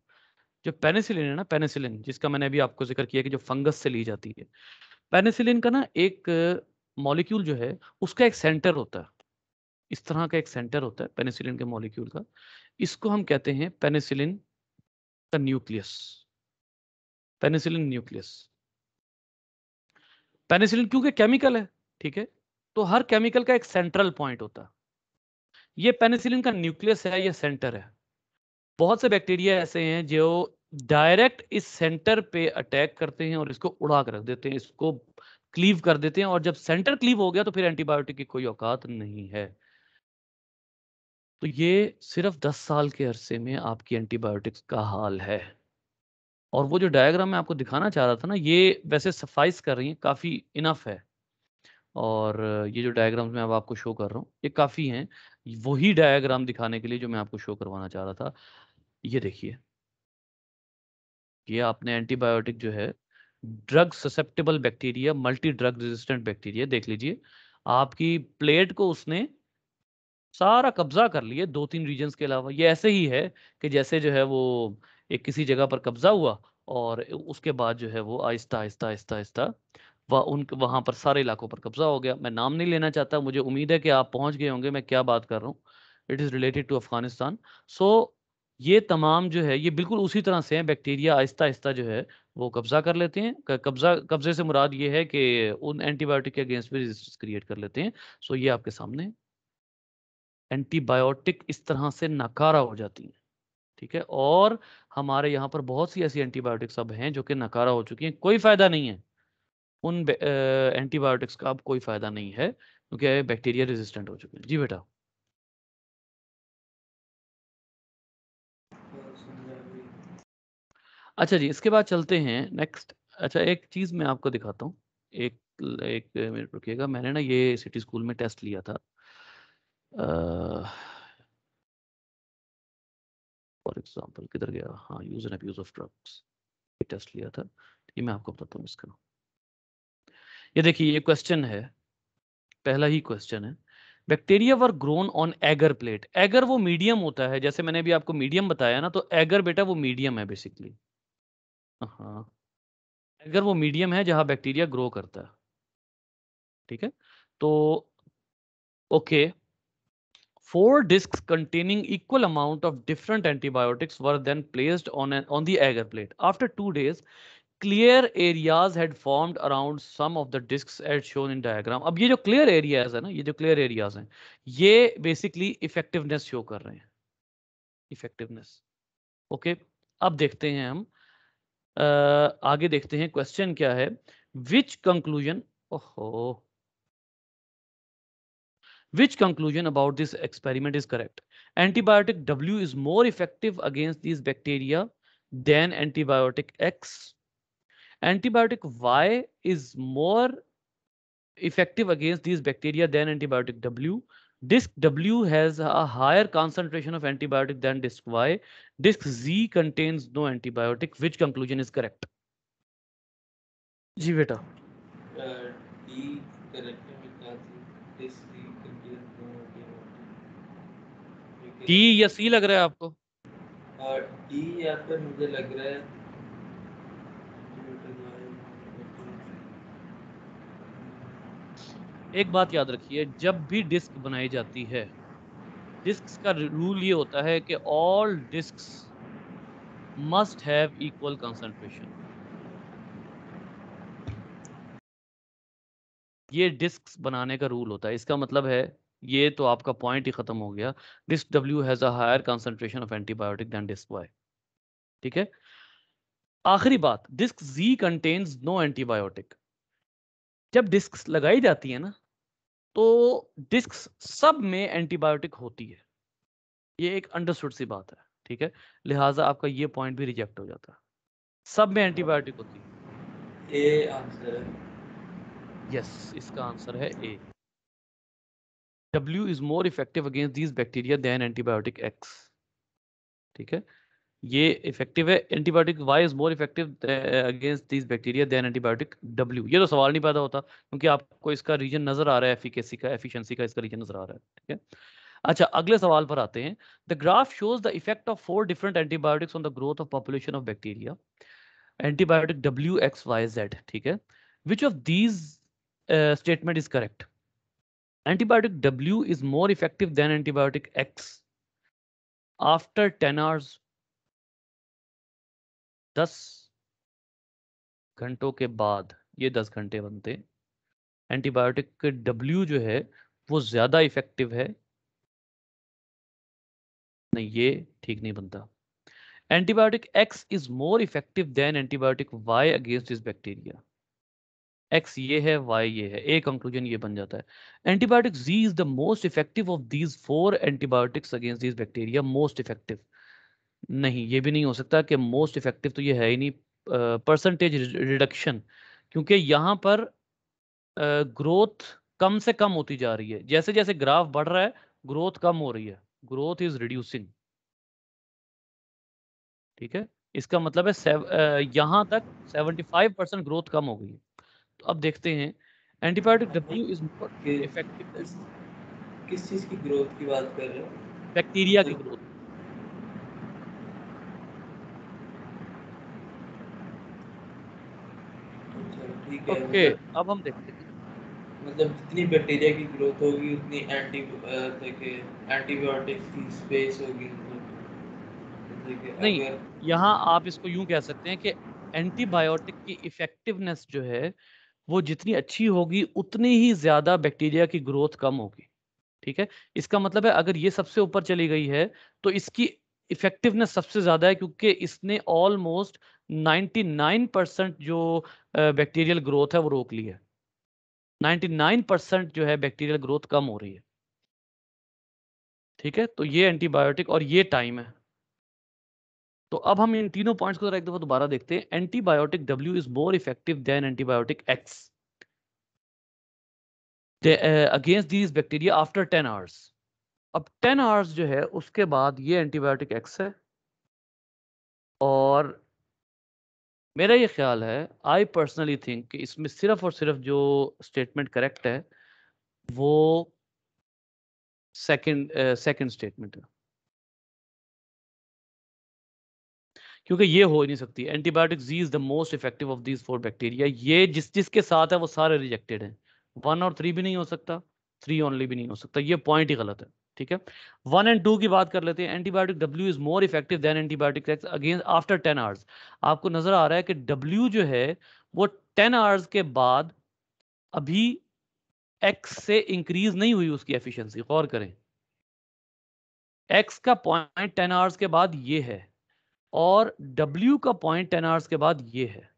जो पेनिसिलिन है ना पेनिसिलिन जिसका मैंने अभी आपको जिक्र किया कि जो फंगस से ली जाती है पेनिसिलिन का ना एक मॉलिक्यूल जो है उसका एक सेंटर होता है इस तरह का एक सेंटर होता है पेनिसिलिन के मॉलिक्यूल का इसको हम कहते हैं पेनिसिलिन का न्यूक्लियस पेनिसिलिन न्यूक्लियस पेनिसिलिन क्योंकि केमिकल है ठीक है तो हर केमिकल का एक सेंट्रल पॉइंट होता है ये पेनिसिलिन का न्यूक्लियस है या सेंटर है बहुत से बैक्टीरिया ऐसे हैं जो डायरेक्ट इस सेंटर पे अटैक करते हैं और इसको उड़ा कर रख देते हैं इसको क्लीव कर देते हैं और जब सेंटर क्लीव हो गया तो फिर एंटीबायोटिक की कोई औकात नहीं है तो ये सिर्फ 10 साल के अरसे में आपकी एंटीबायोटिक्स का हाल है और वो जो डायग्राम मैं आपको दिखाना चाह रहा था ना ये वैसे सफाइस कर रही है काफ़ी इनफ है और ये जो डायग्राम्स मैं अब आपको शो कर रहा हूँ ये काफ़ी हैं वही डायग्राम दिखाने के लिए जो मैं आपको शो करवाना चाह रहा था ये देखिए ये आपने एंटीबायोटिक जो है drug susceptible bacteria multi drug resistant bacteria देख लीजिए आपकी प्लेट को उसने सारा कब्जा कर लिया दो तीन रीजन्स के अलावा ये ऐसे ही है कि जैसे जो है वो एक किसी जगह पर कब्जा हुआ और उसके बाद जो है वो आहिस्ता आहिस्ता आहिस्ता आहिस्ता वह उन वहाँ पर सारे इलाकों पर कब्जा हो गया मैं नाम नहीं लेना चाहता मुझे उम्मीद है कि आप पहुँच गए होंगे मैं क्या बात कर रहा हूँ it is related to Afghanistan so ये तमाम जो है ये बिल्कुल उसी तरह से हैं बैक्टीरिया आहिस्ता आहिस्ता जो है वो कब्जा कर लेते हैं कब्जा कब्जे से मुराद ये है कि उन एंटीबायोटिक के अगेंस्ट भी रेजिस्टेंस क्रिएट कर लेते हैं सो ये आपके सामने एंटीबायोटिक इस तरह से नकारा हो जाती हैं ठीक है और हमारे यहाँ पर बहुत सी ऐसी एंटीबायोटिक्स अब हैं जो कि नकारा हो चुकी हैं कोई फ़ायदा नहीं है उन एंटीबायोटिक्स का अब कोई फ़ायदा नहीं है क्योंकि बैक्टीरिया रेजिस्टेंट हो चुके हैं जी बेटा अच्छा जी इसके बाद चलते हैं नेक्स्ट अच्छा एक चीज़ मैं आपको दिखाता हूँ एक एक मिनट रुकिएगा मैंने ना ये सिटी स्कूल में टेस्ट लिया था फॉर एग्जांपल किधर गया हाँ use and abuse of drugs ये टेस्ट लिया था ये मैं आपको बताता हूँ इसका ये देखिए ये क्वेश्चन है पहला ही क्वेश्चन है bacteria were grown on agar plate agar वो मीडियम होता है जैसे मैंने अभी आपको मीडियम बताया ना तो एगर बेटा वो मीडियम है बेसिकली हाँ अगर वो मीडियम है जहाँ बैक्टीरिया ग्रो करता है ठीक है तो okay four disc containing equal amount of different antibiotics were then placed on on the agar plate after two days clear areas had formed around some of the disc as shown in diagram अब ये जो क्लियर एरियाज है ना ये जो क्लियर एरियाज हैं ये बेसिकली इफेक्टिवनेस शो कर रहे हैं इफेक्टिवनेस ओके okay? अब देखते हैं हम uh, आगे देखते हैं क्वेश्चन क्या है विच कंक्लूजन ओहो which conclusion about this experiment is correct antibiotic W is more effective against this bacteria than antibiotic X antibiotic Y is more effective against this bacteria than antibiotic W Disc W has a higher concentration of antibiotic than disc Y. Disc Z contains no antibiotic. Which conclusion is correct? ji beta uh, जी बेटा टी या सी लग रहा है आपको टी या फिर मुझे लग रहा है एक बात याद रखिए जब भी डिस्क बनाई जाती है डिस्क का रूल ये होता है कि all disc must have equal concentration ये डिस्क बनाने का रूल होता है इसका मतलब है ये तो आपका पॉइंट ही खत्म हो गया disc W has a higher concentration of antibiotic than disc Y ठीक है आखिरी बात disc G contains no antibiotic जब डिस्क लगाई जाती है ना तो डिस्क सब में एंटीबायोटिक होती है ये एक अंडरस्टूड सी बात है ठीक है लिहाजा आपका ये पॉइंट भी रिजेक्ट हो जाता है सब में एंटीबायोटिक होती है ए आंसर यस इसका आंसर है A W is more effective against these bacteria than antibiotic X ठीक है ये इफेक्टिव है antibiotic Y is more effective against this bacteria than antibiotic W ये तो सवाल नहीं पैदा होता क्योंकि आपको इसका रीजन नजर आ रहा है एफिकेसी का एफिशिएंसी का इसका रीजन नजर आ रहा है ठीक है अच्छा अगले सवाल पर आते हैं the graph shows the effect of four different antibiotics on the growth of population of bacteria antibiotic W X Y Z ठीक है which of these statement is correct antibiotic W is more effective than antibiotic X after ten hours दस घंटों के बाद ये दस घंटे बनते हैं एंटीबायोटिक डब्ल्यू जो है वो ज़्यादा इफेक्टिव है नहीं ये ठीक नहीं बनता antibiotic X is more effective than antibiotic Y against this bacteria X ये है वाई ये है ए कंक्लूजन ये बन जाता है antibiotic G is the most effective of these four antibiotics against these bacteria most effective नहीं ये भी नहीं हो सकता कि मोस्ट इफेक्टिव तो ये है ही नहीं परसेंटेज रिडक्शन क्योंकि यहाँ पर ग्रोथ कम से कम होती जा रही है जैसे जैसे ग्राफ बढ़ रहा है ग्रोथ कम हो रही है ग्रोथ इज रिड्यूसिंग ठीक है इसका मतलब है यहाँ तक 75 परसेंट ग्रोथ कम हो गई है तो अब देखते हैं एंटीबायोटिक डब्ल्यू इज इफेक्टिव किस चीज़ की ग्रोथ की बात कर रहे हैं बैक्टीरिया की ग्रोथ ठीक है ओके okay, अब हम देखते हैं मतलब जितनी बैक्टीरिया की ग्रोथ होगी उतनी एंटी एंटीबायोटिक्स uh, की स्पेस होगी मतलब। नहीं यहाँ आप इसको यूं कह सकते हैं कि एंटीबायोटिक की इफेक्टिवनेस जो है वो जितनी अच्छी होगी उतनी ही ज्यादा बैक्टीरिया की ग्रोथ कम होगी ठीक है इसका मतलब है अगर ये सबसे ऊपर चली गई है तो इसकी इफेक्टिवनेस सबसे ज़्यादा है क्योंकि इसने ऑलमोस्ट 99 परसेंट जो बैक्टीरियल ग्रोथ है वो रोक ली है 99 परसेंट जो है बैक्टीरियल ग्रोथ कम हो रही है ठीक है तो ये एंटीबायोटिक और ये टाइम है तो अब हम इन तीनों पॉइंट्स को एक दफा दोबारा देखते हैं antibiotic W is more effective than antibiotic X against these bacteria after ten hours अब टेन आवर्स जो है उसके बाद ये एंटीबायोटिक एक्स है और मेरा ये ख्याल है आई पर्सनली थिंक कि इसमें सिर्फ और सिर्फ जो स्टेटमेंट करेक्ट है वो सेकंड सेकंड स्टेटमेंट है क्योंकि ये हो ही नहीं सकती antibiotic G is the most effective of these four bacteria ये जिस जिस के साथ है वो सारे रिजेक्टेड हैं वन और थ्री भी नहीं हो सकता थ्री ओनली भी नहीं हो सकता ये पॉइंट ही गलत है ठीक है वन एंड टू की बात कर लेते हैं antibiotic W is more effective than antibiotic X against after ten hours आपको नजर आ रहा है कि डब्ल्यू जो है वो टेन आवर्स के बाद अभी एक्स से इंक्रीज नहीं हुई उसकी एफिशिएंसी गौर करें एक्स का पॉइंट टेन आवर्स के बाद ये है और डब्ल्यू का पॉइंट टेन आवर्स के बाद ये है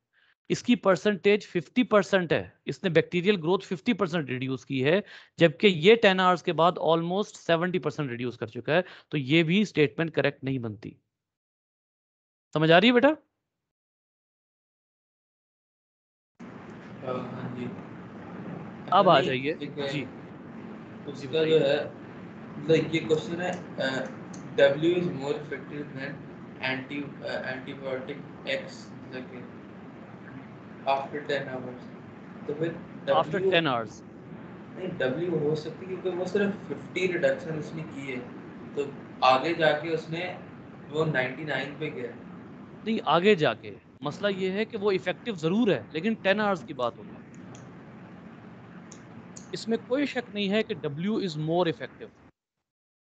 इसकी परसेंटेज 50 परसेंट है इसने बैक्टीरियल ग्रोथ 50 परसेंट रिड्यूस की है जबकि ये 10 आवर्स के बाद ऑलमोस्ट 70 परसेंट रिड्यूस कर चुका है तो ये भी स्टेटमेंट करेक्ट नहीं बनती समझ आ रही है बेटा हाँ अब आ जाइए जी उसका जो है लाइक ये क्वेश्चन है W is more effective than anti antibiotic X after ten hours तो फिर आफ्टर टेन आवर्स नहीं डब्ल्यू हो सकती क्योंकि वो सिर्फ फिफ्टी रिडक्शन उसने की है तो आगे जाके उसने वो नाइन्टी पे गया नहीं आगे जाके मसला ये है कि वो इफेक्टिव ज़रूर है लेकिन टेन आवर्स की बात होगी इसमें कोई शक नहीं है कि डब्ल्यू इज़ मोर इफेक्टिव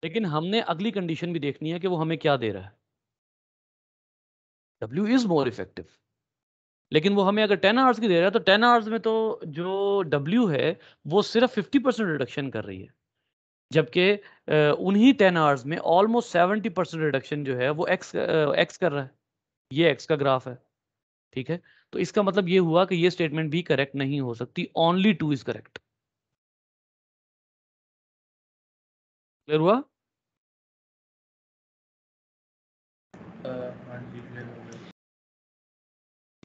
लेकिन हमने अगली कंडीशन भी देखनी है कि वो हमें क्या दे रहा है W इज़ मोर इफेक्टिव लेकिन वो हमें अगर टेन आवर्स की दे रहा है तो टेन आवर्स में तो जो डब्ल्यू है वो सिर्फ फिफ्टी परसेंट रिडक्शन कर रही है जबकि उन्हीं टेन आवर्स में ऑलमोस्ट सेवेंटी परसेंट रिडक्शन जो है वो एक्स एक्स कर रहा है ये एक्स का ग्राफ है ठीक है तो इसका मतलब ये हुआ कि ये स्टेटमेंट भी करेक्ट नहीं हो सकती only two is correct clear हुआ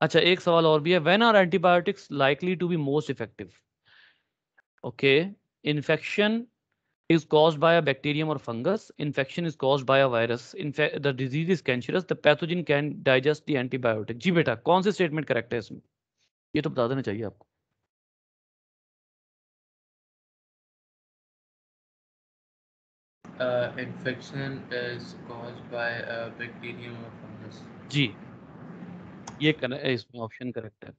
अच्छा एक सवाल और भी है when are antibiotics likely to be most effective okay infection is cause by bacterium और fungus infection is cause by virus the disease is cancerous the pathogen can digest the antibiotic जी बेटा कौन से स्टेटमेंट करेक्ट है इसमें ये तो बता देना चाहिए आपको infection is cause by bacterium और फंगस जी ये इसमें ऑप्शन करेक्ट है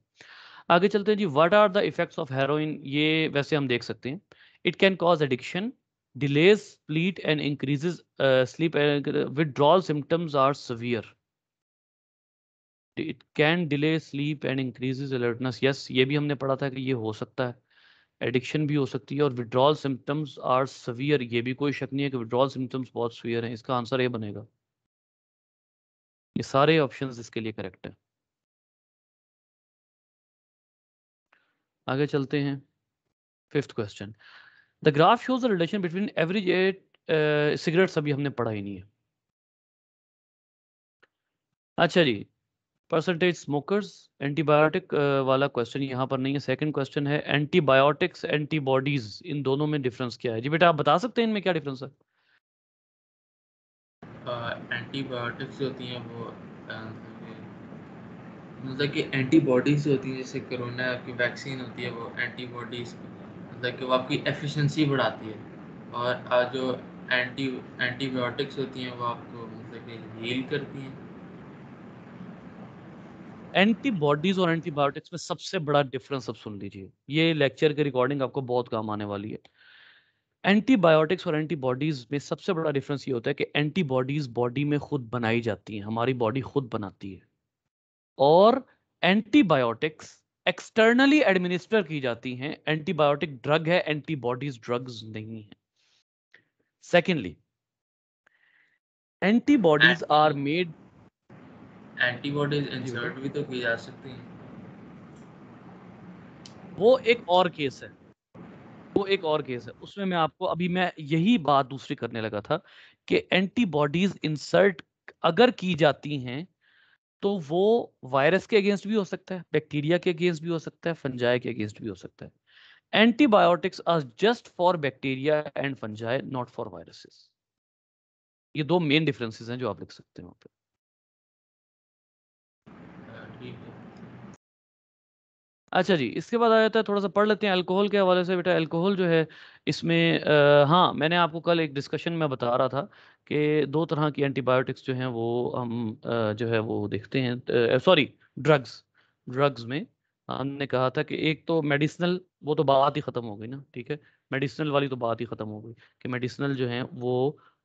आगे चलते हैं जी what are the effects of heroin ये वैसे हम देख सकते हैं it can cause addiction delays sleep and increases sleep withdrawal symptoms are severe it can delay sleep and increases alertness yes ये भी हमने पढ़ा था कि ये हो सकता है एडिक्शन भी हो सकती है और विड्रॉल सिम्टम्स आर सवियर ये भी कोई शक नहीं है कि विड्रॉल सिम्टम्स बहुत सवियर हैं इसका आंसर ये बनेगा ये सारे ऑप्शंस इसके लिए करेक्ट है आगे चलते हैं fifth question the graph shows the relation between average at cigarettes अभी हमने पढ़ा ही नहीं है अच्छा जी परसेंटेज स्मोकर्स एंटीबायोटिक वाला क्वेश्चन यहाँ पर नहीं है सेकंड क्वेश्चन है एंटीबायोटिक्स एंटीबॉडीज इन दोनों में डिफरेंस क्या है जी बेटा आप बता सकते हैं इनमें क्या डिफरेंस है एंटीबायोटिक्स uh, जो होती हैं वो मतलब कि एंटीबॉडीज होती हैं जैसे कोरोना की वैक्सीन होती है वो एंटीबॉडीज मतलब कि वो आपकी एफिशिएंसी बढ़ाती है और जो एंटी एंटीबायोटिक्स होती हैं वो आपको मतलब कि हील करती हैं एंटीबॉडीज और एंटीबायोटिक्स में सबसे बड़ा डिफरेंस आप सुन लीजिए ये लेक्चर की रिकॉर्डिंग आपको बहुत काम आने वाली है एंटीबायोटिक्स और एंटीबॉडीज में सबसे बड़ा डिफरेंस ये होता है कि एंटीबॉडीज बॉडी में खुद बनाई जाती हैं हमारी बॉडी खुद बनाती है और एंटीबायोटिक्स एक्सटर्नली एडमिनिस्टर की जाती हैं एंटीबायोटिक ड्रग है एंटीबॉडीज ड्रग्स नहीं है secondly antibodies are made antibodies insert भी तो की जा सकती हैं वो एक और केस है वो एक और केस है उसमें मैं आपको अभी मैं यही बात दूसरी करने लगा था कि एंटीबॉडीज इंसर्ट अगर की जाती हैं तो वो वायरस के अगेंस्ट भी हो सकता है बैक्टीरिया के अगेंस्ट भी हो सकता है फंजाई के अगेंस्ट भी हो सकता है antibiotics are just for bacteria and fungi not for viruses ये दो मेन डिफरेंसेस हैं जो आप लिख सकते हैं वहां पे अच्छा जी, इसके बाद आ जाता है थोड़ा-सा पढ़ लेते हैं अल्कोहल के हवाले से बेटा अल्कोहल जो है इसमें आ, हाँ, मैंने आपको कल एक डिस्कशन में बता रहा था कि दो तरह की एंटीबायोटिक्स जो हैं वो हम जो है वो देखते हैं सॉरी ड्रग्स। ड्रग्स में हमने कहा था कि एक तो मेडिसिनल वो तो बात ही ख़त्म हो गई ना, ठीक है? मेडिसिनल वाली तो बात ही ख़त्म हो गई कि मेडिसिनल जो है वो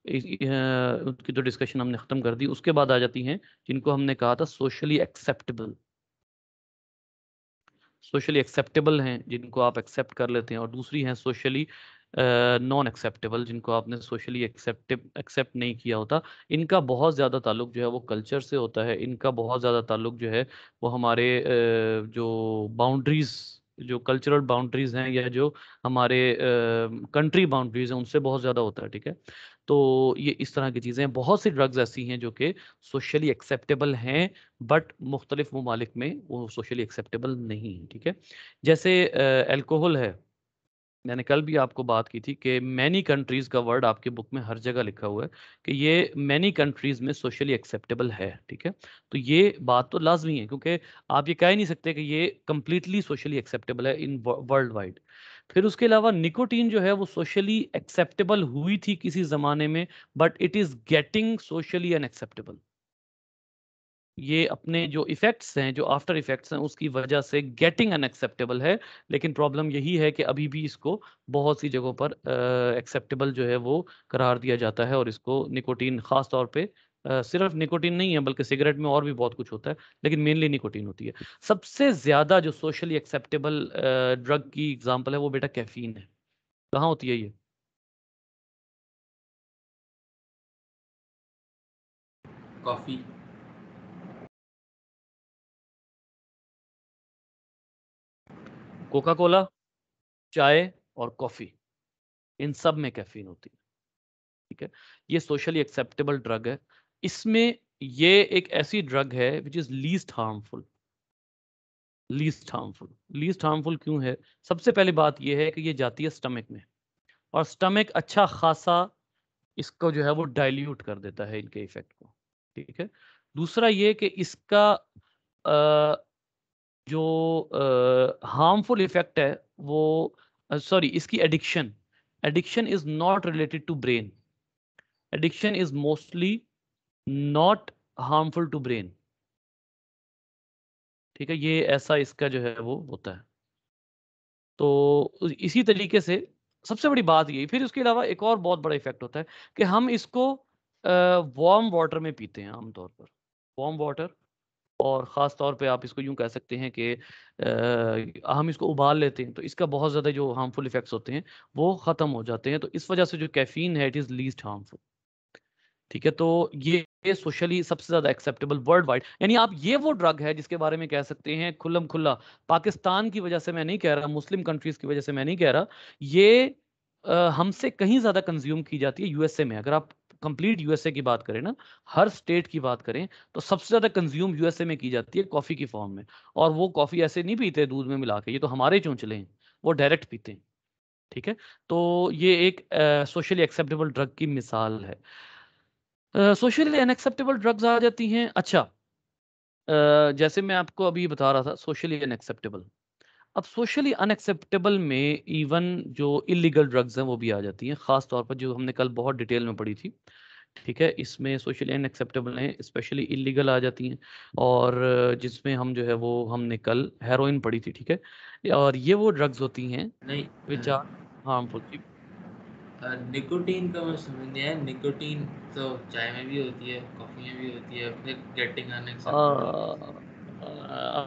उनकी तो डिस्कशन हमने ख़त्म कर दी। उसके बाद आ जाती हैं जिनको हमने कहा था सोशली एक्सेप्टेबल। सोशली एक्सेप्टेबल हैं जिनको आप एक्सेप्ट कर लेते हैं और दूसरी हैं सोशली नॉन एक्सेप्टेबल जिनको आपने सोशली एक्सेप्टे एक्सेप्ट नहीं किया होता इनका बहुत ज़्यादा ताल्लुक जो है वो कल्चर से होता है इनका बहुत ज़्यादा ताल्लुक जो है वो हमारे जो बाउंड्रीज़ जो कल्चरल बाउंड्रीज़ हैं या जो हमारे कंट्री बाउंड्रीज़ हैं उनसे बहुत ज़्यादा होता है ठीक है तो ये इस तरह की चीज़ें बहुत सी ड्रग्स ऐसी हैं जो कि सोशली एक्सेप्टेबल हैं बट मुख्तलिफ ममालिक में वो सोशली एक्सेप्टेबल नहीं है ठीक है जैसे एल्कोहल है मैंने कल भी आपको बात की थी कि मैनी कंट्रीज़ का वर्ड आपके बुक में हर जगह लिखा हुआ है कि ये मैनी कंट्रीज़ में सोशली एक्सेप्टेबल है ठीक है तो ये बात तो लाजमी है क्योंकि आप ये कह नहीं सकते कि ये कम्प्लीटली सोशली एक्सेप्टेबल है इन वर्ल्ड वाइड फिर उसके अलावा निकोटीन जो है वो सोशली एक्सेप्टेबल हुई थी किसी जमाने में but it is getting socially unacceptable ये अपने जो इफेक्ट्स हैं जो आफ्टर इफेक्ट्स हैं उसकी वजह से गेटिंग अनएक्सेप्टेबल है लेकिन प्रॉब्लम यही है कि अभी भी इसको बहुत सी जगहों पर एक्सेप्टेबल uh, जो है वो करार दिया जाता है और इसको निकोटीन खास तौर पे सिर्फ निकोटीन नहीं है बल्कि सिगरेट में और भी बहुत कुछ होता है लेकिन मेनली निकोटीन होती है सबसे ज़्यादा जो सोशली एक्सेप्टेबल ड्रग की एग्जाम्पल है वो बेटा कैफीन है कहाँ होती है ये कॉफी कोका कोला चाय और कॉफी इन सब में कैफीन होती है ठीक है ये सोशली एक्सेप्टेबल ड्रग है इसमें ये एक ऐसी ड्रग है which is least harmful least harmful least harmful क्यों है सबसे पहले बात यह है कि ये जाती है स्टमक में और स्टमक अच्छा खासा इसको जो है वो डाइल्यूट कर देता है इनके इफेक्ट को ठीक है दूसरा ये कि इसका आ, जो हार्मफुल इफेक्ट है वो सॉरी इसकी addiction addiction is not related to brain addiction is mostly not harmful to brain ठीक है ये ऐसा इसका जो है वो होता है तो इसी तरीके से सबसे बड़ी बात यही फिर उसके अलावा एक और बहुत बड़ा इफेक्ट होता है कि हम इसको वार्म वाटर में पीते हैं आमतौर पर वार्म वाटर और ख़ास तौर पे आप इसको यूं कह सकते हैं कि हम इसको उबाल लेते हैं तो इसका बहुत ज़्यादा जो हार्मफुल इफेक्ट्स होते हैं वो ख़त्म हो जाते हैं तो इस वजह से जो कैफीन है इट इज़ लीस्ट हार्मफुल ठीक है तो ये, सोशली सबसे ज्यादा एक्सेप्टेबल वर्ल्ड वाइड यानी आप ये वो ड्रग है जिसके बारे में कह सकते हैं खुल्लम खुल्ला पाकिस्तान की वजह से मैं नहीं कह रहा मुस्लिम कंट्रीज की वजह से मैं नहीं कह रहा ये हमसे कहीं ज्यादा कंज्यूम की जाती है यूएसए में अगर आप कंप्लीट यूएसए की बात करें ना हर स्टेट की बात करें तो सबसे ज्यादा कंज्यूम यूएसए में की जाती है कॉफी की फॉर्म में और वो कॉफी ऐसे नहीं पीते दूध में मिला के ये तो हमारे चोंचले हैं वो डायरेक्ट पीते हैं ठीक है तो ये एक सोशली एक्सेप्टेबल ड्रग की मिसाल है सोशली अनएक्सेप्टेबल ड्रग्स आ जाती हैं अच्छा uh, जैसे मैं आपको अभी बता रहा था सोशली अनएक्सेप्टेबल अब सोशली अनएक्सेप्टेबल में इवन जो इलीगल ड्रग्स हैं वो भी आ जाती हैं ख़ास तौर पर जो हमने कल बहुत डिटेल में पढ़ी थी ठीक है इसमें सोशली अनएक्सेप्टेबल हैं स्पेशली इलीगल आ जाती हैं और जिसमें हम जो है वो हमने कल हेरोइन पढ़ी थी ठीक है और ये वो ड्रग्स होती हैं विच आर हार्मफुल निकोटीन का मुझे समझ नहीं आया निकोटीन तो चाय में भी होती है कॉफ़ी में भी होती है फिर गेटिंग अनएक्सेप्टेबल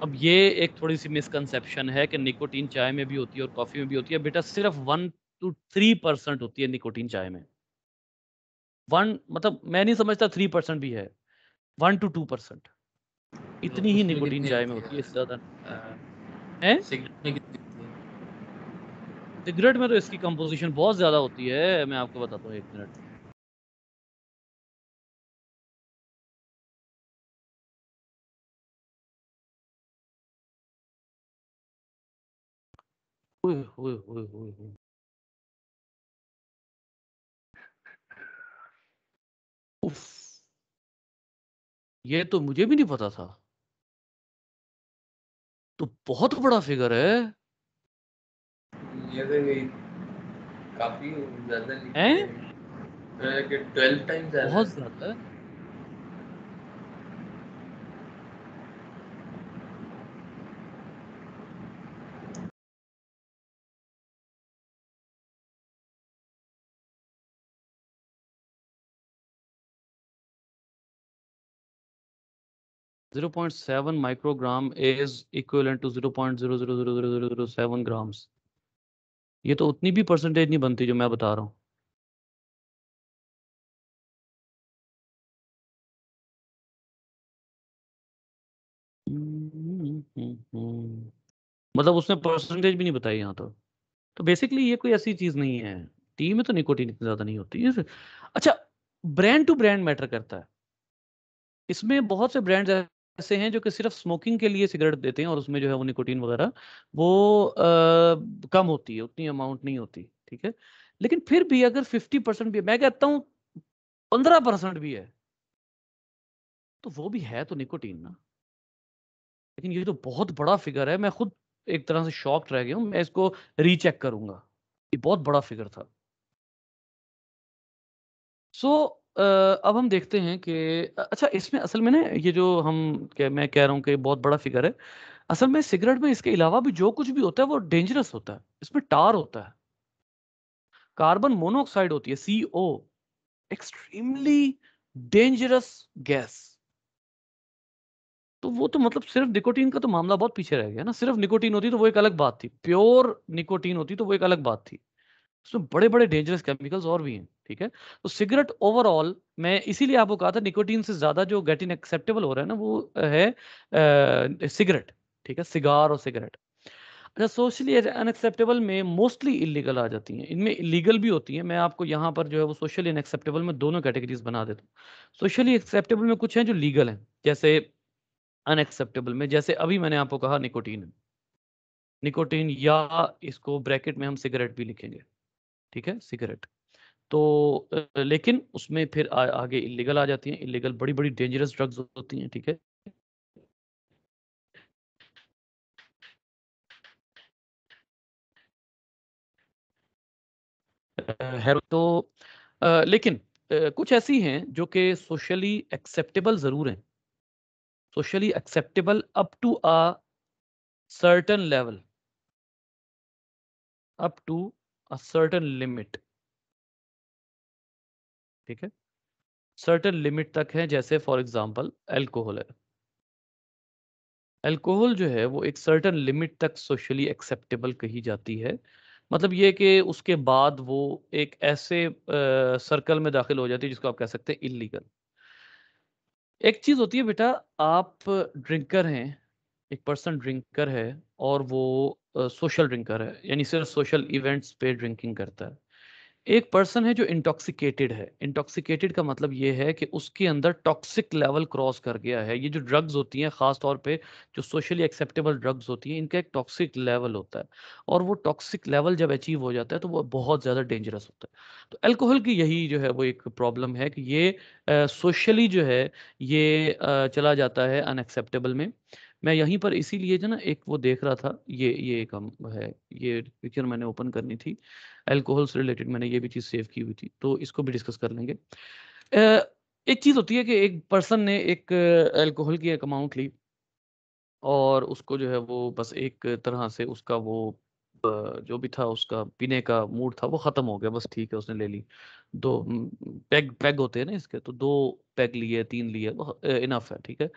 अब ये एक थोड़ी सी मिसकंसेप्शन है कि निकोटीन चाय में भी होती है और कॉफ़ी में भी होती है बेटा सिर्फ वन टू थ्री परसेंट होती है निकोटीन चाय में वन मतलब मैं नहीं समझता थ्री परसेंट भी है वन टू टू परसेंट इतनी ही निकोटीन चाय में होती है इससे ज़्यादा है सिगरेट में तो इसकी कंपोजिशन बहुत ज़्यादा होती है मैं आपको बताता हूँ एक मिनट ये तो मुझे भी नहीं पता था तो बहुत बड़ा फिगर है काफी ज्यादा हैं ट्वेल्व टाइम्स बहुत ज्यादा Zero point seven microgram is equivalent to zero point zero zero zero zero zero seven grams. ये तो उतनी भी परसेंटेज नहीं बनती जो मैं बता रहा हूं मतलब उसने परसेंटेज भी नहीं बताई यहाँ तो तो बेसिकली ये कोई ऐसी चीज नहीं है टी में तो निकोटीन इतनी ज्यादा नहीं होती अच्छा ब्रांड टू ब्रांड मैटर करता है इसमें बहुत से ब्रांड्स ऐसे हैं जो कि सिर्फ स्मोकिंग के लिए सिगरेट देते हैं और उसमें जो है वो निकोटीन वगैरह वो आ, कम होती है उतनी अमाउंट नहीं होती ठीक है लेकिन फिर भी अगर फिफ्टी परसेंट भी मैं कहता हूँ पंद्रह परसेंट भी है तो वो भी है तो निकोटीन ना लेकिन ये तो बहुत बड़ा फिगर है मैं खुद एक तरह से शॉक्ड रह गया हूँ मैं इसको रीचेक करूंगा ये बहुत बड़ा फिगर था सो so, अब हम देखते हैं कि अच्छा इसमें असल में ना ये जो हम मैं कह रहा हूँ कि बहुत बड़ा फिगर है। असल में सिगरेट में इसके अलावा भी जो कुछ भी होता है वो डेंजरस होता है। इसमें टार होता है। कार्बन मोनोऑक्साइड होती है C O extremely dangerous gas. तो वो तो मतलब सिर्फ निकोटीन का तो मामला बहुत पीछे रह गया ना। सिर्फ निकोटीन होती तो वो एक अलग बात थी। प्योर निकोटीन होती तो वो एक अलग बात थी। उसमें बड़े-बड़े डेंजरस केमिकल्स और भी हैं। ठीक है तो सिगरेट ओवरऑल मैं इसीलिए आपको कहा था निकोटीन से ज्यादा जो गेटिन एक्सेप्टेबल हो रहा है ना वो है सिगरेट ठीक है सिगार और सिगरेट अच्छा सोशली अनएक्सेप्टेबल में मोस्टली इलीगल आ जाती हैं इनमें इलीगल भी होती हैं मैं आपको यहाँ पर जो है वो सोशली अनएक्सेप्टेबल में दोनों कैटेगरीज बना देता हूँ सोशली एक्सेप्टेबल में कुछ हैं जो लीगल हैं जैसे अनएक्सेप्टेबल में जैसे अभी मैंने आपको कहा निकोटीन निकोटीन या इसको ब्रैकेट में हम सिगरेट भी लिखेंगे ठीक है सिगरेट तो लेकिन उसमें फिर आ, आगे इलीगल आ जाती हैं इलीगल बड़ी बड़ी डेंजरस ड्रग्स होती हैं ठीक है हेरो तो आ, लेकिन आ, कुछ ऐसी हैं जो कि सोशली एक्सेप्टेबल ज़रूर हैं socially acceptable up to a certain level up to a certain limit ठीक है सर्टन लिमिट तक है जैसे फॉर एग्जांपल अल्कोहल है अल्कोहल जो है वो एक सर्टन लिमिट तक सोशली एक्सेप्टेबल कही जाती है मतलब ये कि उसके बाद वो एक ऐसे आ, सर्कल में दाखिल हो जाती है जिसको आप कह सकते हैं इलीगल एक चीज़ होती है बेटा आप ड्रिंकर हैं एक पर्सन ड्रिंकर है और वो सोशल ड्रिंकर है यानी सिर्फ सोशल इवेंट्स पे ड्रिंकिंग करता है एक पर्सन है जो इंटॉक्सिकेटेड है इंटॉक्सिकेटेड का मतलब ये है कि उसके अंदर टॉक्सिक लेवल क्रॉस कर गया है ये जो ड्रग्स होती हैं ख़ास तौर पे जो सोशली एक्सेप्टेबल ड्रग्स होती हैं इनका एक टॉक्सिक लेवल होता है और वो टॉक्सिक लेवल जब अचीव हो जाता है तो वो बहुत ज़्यादा डेंजरस होता है तो एल्कोहल की यही जो है वो एक प्रॉब्लम है कि ये सोशली जो है ये आ, चला जाता है अनएक्सेप्टेबल में मैं यहीं पर इसीलिए जो ना एक वो देख रहा था ये ये एक हम है ये पिक्चर मैंने ओपन करनी थी अल्कोहल से रिलेटेड मैंने ये भी चीज़ सेव की हुई थी तो इसको भी डिस्कस कर लेंगे एक चीज़ होती है कि एक पर्सन ने एक अल्कोहल की एक अमाउंट ली और उसको जो है वो बस एक तरह से उसका वो जो भी था उसका पीने का मूड था वो ख़त्म हो गया बस ठीक है उसने ले ली दो पैग पैग होते हैं ना इसके तो दो पैग लिए तीन लिए इनफ है ठीक है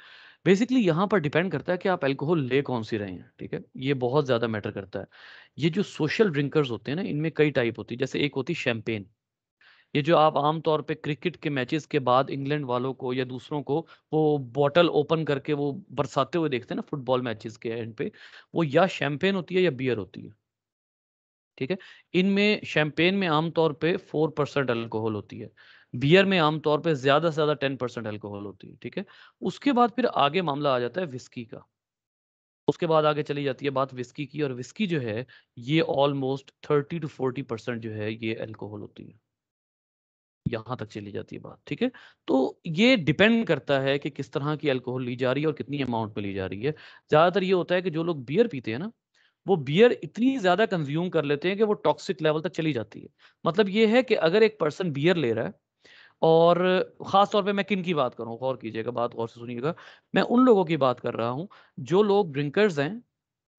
बेसिकली यहाँ पर डिपेंड करता है कि आप अल्कोहल ले कौन सी रहे हैं ठीक है ये बहुत ज़्यादा मैटर करता है ये जो सोशल ड्रिंकर्स होते हैं ना इनमें कई टाइप होती है जैसे एक होती है शैम्पेन ये जो आप आमतौर पे क्रिकेट के मैचेस के बाद इंग्लैंड वालों को या दूसरों को वो बॉटल ओपन करके वो बरसाते हुए देखते हैं ना फुटबॉल मैचेस के एंड पे वो या शैम्पेन होती है या बियर होती है ठीक है इनमें शैम्पेन में आमतौर पे फोर परसेंट अल्कोहल होती है बियर में आमतौर पर ज्यादा से ज्यादा टेन परसेंट एल्कोहल होती है ठीक है उसके बाद फिर आगे मामला आ जाता है विस्की का उसके बाद आगे चली जाती है बात विस्की की और विस्की जो है ये almost thirty to forty percent जो है ये एल्कोहल होती है यहां तक चली जाती है बात ठीक है तो ये डिपेंड करता है कि किस तरह की अल्कोहल ली जा रही है और कितनी अमाउंट में ली जा रही है ज़्यादातर ये होता है कि जो लोग बियर पीते हैं ना वो बियर इतनी ज़्यादा कंज्यूम कर लेते हैं कि वो टॉक्सिक लेवल तक चली जाती है मतलब ये है कि अगर एक पर्सन बियर ले रहा है और ख़ास तौर पे मैं किन की बात करूँ गौर कीजिएगा बात गौर से सुनिएगा मैं उन लोगों की बात कर रहा हूँ जो लोग ड्रिंकर्स हैं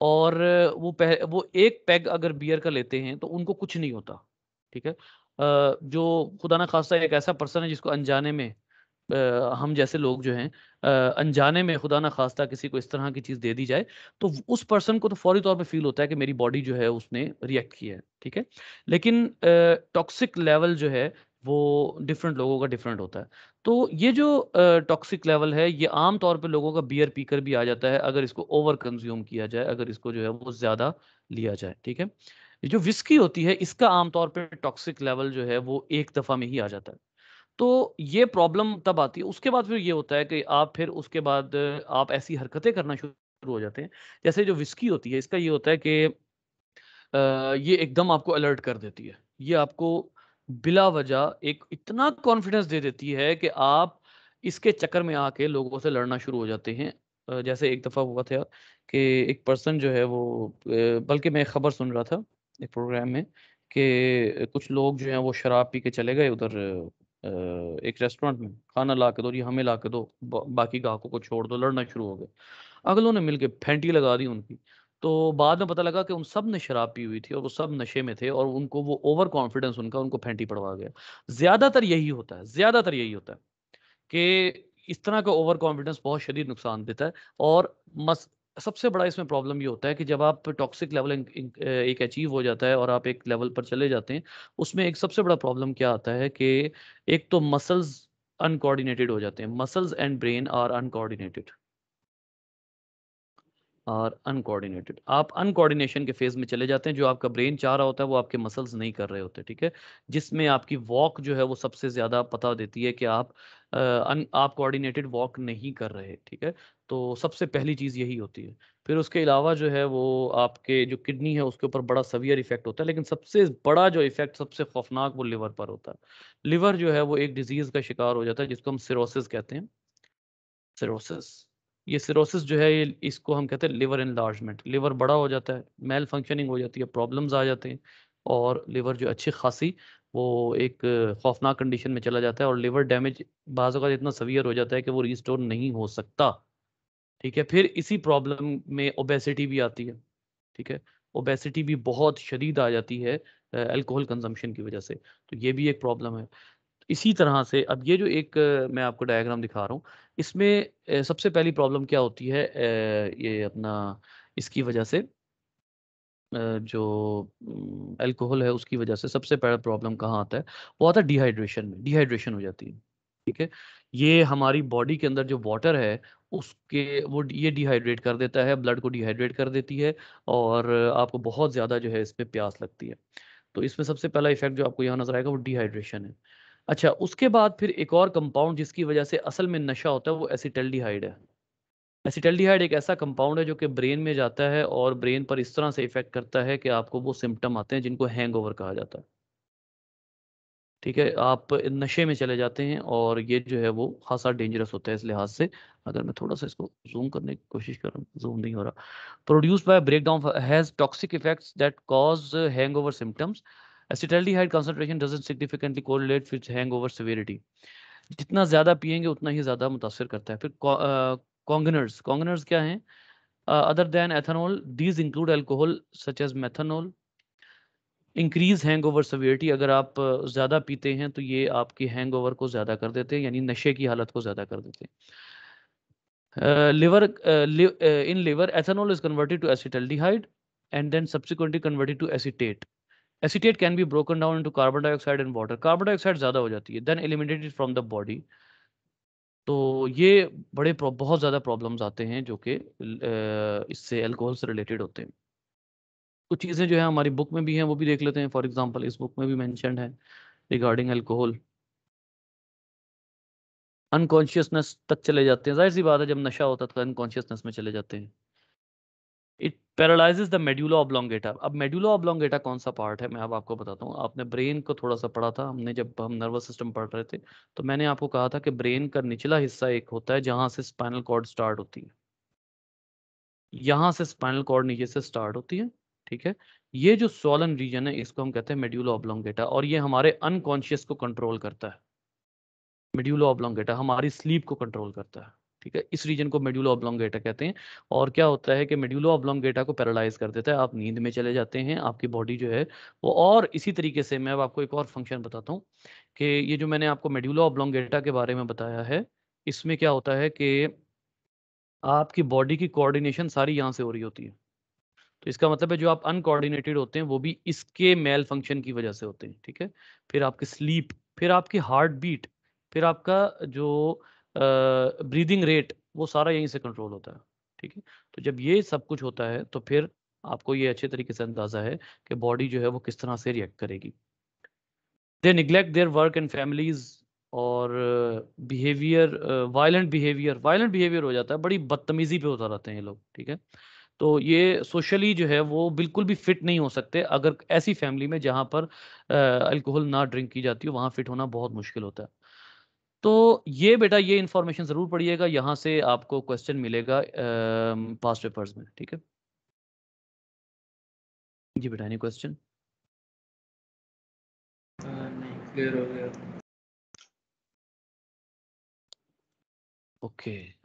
और वो पह वो एक पैग अगर बियर का लेते हैं तो उनको कुछ नहीं होता ठीक है जो खुदा ना खासा एक ऐसा पर्सन है जिसको अनजाने में हम जैसे लोग जो हैं अनजाने में खुदा ना खास्ता किसी को इस तरह की चीज़ दे दी जाए तो उस पर्सन को तो फौरी तौर पे फील होता है कि मेरी बॉडी जो है उसने रिएक्ट किया है ठीक है लेकिन टॉक्सिक लेवल जो है वो डिफरेंट लोगों का डिफरेंट होता है तो ये जो टॉक्सिक लेवल है ये आम तौर पे लोगों का बियर पीकर भी आ जाता है अगर इसको ओवर कंज्यूम किया जाए अगर इसको जो है वो ज़्यादा लिया जाए ठीक है जो विस्की होती है इसका आमतौर पर टॉक्सिक लेवल जो है वो एक दफ़ा में ही आ जाता है तो ये प्रॉब्लम तब आती है उसके बाद फिर ये होता है कि आप फिर उसके बाद आप ऐसी हरकतें करना शुरू हो जाते हैं जैसे जो विस्की होती है इसका ये होता है कि ये एकदम आपको अलर्ट कर देती है ये आपको बिला वजह एक इतना कॉन्फिडेंस दे देती है कि आप इसके चक्कर में आके लोगों से लड़ना शुरू हो जाते हैं जैसे एक दफ़ा हुआ था कि एक पर्सन जो है वो बल्कि मैं खबर सुन रहा था एक प्रोग्राम में कि कुछ लोग जो हैं वो शराब पी के चले गए उधर एक रेस्टोरेंट में खाना ला के दो ये हमें ला के दो बाकी गाहकों को छोड़ दो लड़ना शुरू हो गए अगलों ने मिलके फेंटी लगा दी उनकी तो बाद में पता लगा कि उन सब ने शराब पी हुई थी और वो सब नशे में थे और उनको वो ओवर कॉन्फिडेंस उनका उनको फेंटी पड़वा गया ज़्यादातर यही होता है ज़्यादातर यही होता है कि इस तरह का ओवर कॉन्फिडेंस बहुत शदीद नुकसान देता है और मस सबसे बड़ा इसमें प्रॉब्लम ये होता है कि जब आप टॉक्सिक लेवल एक अचीव हो जाता है और आप एक लेवल पर चले जाते हैं उसमें एक सबसे बड़ा प्रॉब्लम क्या आता है कि एक तो मसल्स अनकोऑर्डिनेटेड हो जाते हैं muscles and brain are uncoordinated और अनकोऑर्डिनेटेड आप अनकोऑर्डिनेशन के फेज में चले जाते हैं जो आपका ब्रेन चाह रहा होता है वो आपके मसल्स नहीं कर रहे होते ठीक है जिसमें आपकी वॉक जो है वो सबसे ज़्यादा पता देती है कि आप अन आप कोऑर्डिनेटेड वॉक नहीं कर रहे ठीक है तो सबसे पहली चीज़ यही होती है फिर उसके अलावा जो है वो आपके जो किडनी है उसके ऊपर बड़ा सवियर इफेक्ट होता है लेकिन सबसे बड़ा जो इफेक्ट सबसे खौफनाक वो लिवर पर होता है लिवर जो है वो एक डिजीज़ का शिकार हो जाता है जिसको हम सिरोसिस कहते हैं सिरोसिस ये सिरोसिस जो है ये इसको हम कहते हैं लिवर इनलार्जमेंट लिवर बड़ा हो जाता है मेल फंक्शनिंग हो जाती है प्रॉब्लम्स आ जाते हैं और लिवर जो अच्छी खासी वो एक खौफनाक कंडीशन में चला जाता है और लिवर डैमेज बाज़ अवत इतना सवियर हो जाता है कि वो रिस्टोर नहीं हो सकता ठीक है फिर इसी प्रॉब्लम में ओबेसिटी भी आती है ठीक है ओबेसिटी भी बहुत शदीद आ जाती है अल्कोहल कंजम्पशन की वजह से तो ये भी एक प्रॉब्लम है इसी तरह से अब ये जो एक मैं आपको डायग्राम दिखा रहा हूँ इसमें सबसे पहली प्रॉब्लम क्या होती है ये अपना इसकी वजह से जो अल्कोहल है उसकी वजह से सबसे पहला प्रॉब्लम कहाँ आता है वो आता है डिहाइड्रेशन में डिहाइड्रेशन हो जाती है ठीक है ये हमारी बॉडी के अंदर जो वाटर है उसके वो ये डिहाइड्रेट कर देता है ब्लड को डिहाइड्रेट कर देती है और आपको बहुत ज़्यादा जो है इस पर प्यास लगती है तो इसमें सबसे पहला इफेक्ट जो आपको यहाँ नजर आएगा वो डिहाइड्रेशन है अच्छा उसके बाद फिर एक और कंपाउंड जिसकी वजह से असल में नशा होता है वो एसिटल्डिहाइड है एसिटल्डिहाइड एक ऐसा कंपाउंड है जो कि ब्रेन में जाता है और ब्रेन पर इस तरह से इफेक्ट करता है कि आपको वो सिम्टम आते हैं जिनको हैंग कहा जाता है ठीक है आप नशे में चले जाते हैं और ये जो है वो खासा डेंजरस होता है इस लिहाज से अगर मैं थोड़ा सा इसको जूम करने की कोशिश कर रहा हूँ जूम नहीं हो रहा produce by break down has toxic effects that cause hangover symptoms acetaldehyde concentration doesn't significantly correlate with hangover severity जितना ज़्यादा पियेंगे उतना ही ज़्यादा मुतासर करता है फिर कॉन्गनर्स कॉन्गनर्स क्या हैं other than ethanol these include alcohol such as methanol increase hangover severity अगर आप ज़्यादा पीते हैं तो ये आपकी हैंग ओवर को ज़्यादा कर देते हैं यानी नशे की हालत को ज़्यादा कर देते हैं liver in liver ethanol is converted to acetaldehyde and then subsequently converted to acetate acetate can be broken down into carbon dioxide and water carbon dioxide ज़्यादा हो जाती है then eliminated from the body तो ये बड़े बहुत ज़्यादा प्रॉब्लम्स आते हैं जो कि इससे एल्कोहल से रिलेटेड होते हैं कुछ चीज़ें जो है हमारी बुक में भी हैं वो भी देख लेते हैं फॉर एग्जाम्पल इस बुक में भी मैंशन है रिगार्डिंग एल्कोहल अनकॉन्शियसनेस तक चले जाते हैं जाहिर सी बात है जब नशा होता है तो अनकॉन्शियसनेस में चले जाते हैं it paralyses the medulla oblongata अब मेड्यूला ऑब्लोंगेटा कौन सा पार्ट है मैं अब आपको बताता हूँ आपने ब्रेन को थोड़ा सा पढ़ा था हमने जब हम नर्वस सिस्टम पढ़ रहे थे तो मैंने आपको कहा था कि ब्रेन का निचला हिस्सा एक होता है जहां से स्पाइनल कॉर्ड स्टार्ट होती है यहाँ से स्पाइनल कॉर्ड नीचे से स्टार्ट होती है ठीक है ये जो सोलन रीजन है इसको हम कहते हैं मेड्यूला ऑब्लोंगेटा और ये हमारे अनकॉन्शियस को कंट्रोल करता है मेड्यूलो ऑब्लोंगेटा हमारी स्लीप को कंट्रोल करता है ठीक है इस रीजन को मेड्यूलो ऑब्लोंगेटा कहते हैं और क्या होता है कि मेड्यूलो ऑब्लोंगेटा को पैरालाइज कर देता है आप नींद में चले जाते हैं आपकी बॉडी जो है वो और इसी तरीके से मैं अब आपको एक और फंक्शन बताता हूँ कि ये जो मैंने आपको मेड्यूलो ऑब्लोंगेटा के बारे में बताया है इसमें क्या होता है कि आपकी बॉडी की कोऑर्डिनेशन सारी यहाँ से हो रही होती है तो इसका मतलब है जो आप अनकोऑर्डिनेटेड होते हैं वो भी इसके मेल फंक्शन की वजह से होते हैं ठीक है फिर आपकी स्लीप फिर आपकी हार्ट बीट फिर आपका जो ब्रीदिंग रेट वो सारा यहीं से कंट्रोल होता है ठीक है तो जब ये सब कुछ होता है तो फिर आपको ये अच्छे तरीके से अंदाजा है कि बॉडी जो है वो किस तरह से रिएक्ट करेगी they neglect their work and families और behaviour violent behaviour violent behaviour हो जाता है बड़ी बदतमीजी पे होता रहते हैं ये लोग ठीक है तो ये सोशली जो है वो बिल्कुल भी फिट नहीं हो सकते अगर ऐसी फैमिली में जहाँ पर अल्कोहल ना ड्रिंक की जाती हो वहाँ फिट होना बहुत मुश्किल होता है तो ये बेटा ये इंफॉर्मेशन ज़रूर पढ़िएगा यहां से आपको क्वेश्चन मिलेगा पास्ट पेपर्स में ठीक है जी बेटा एनी क्वेश्चन हो गया ओके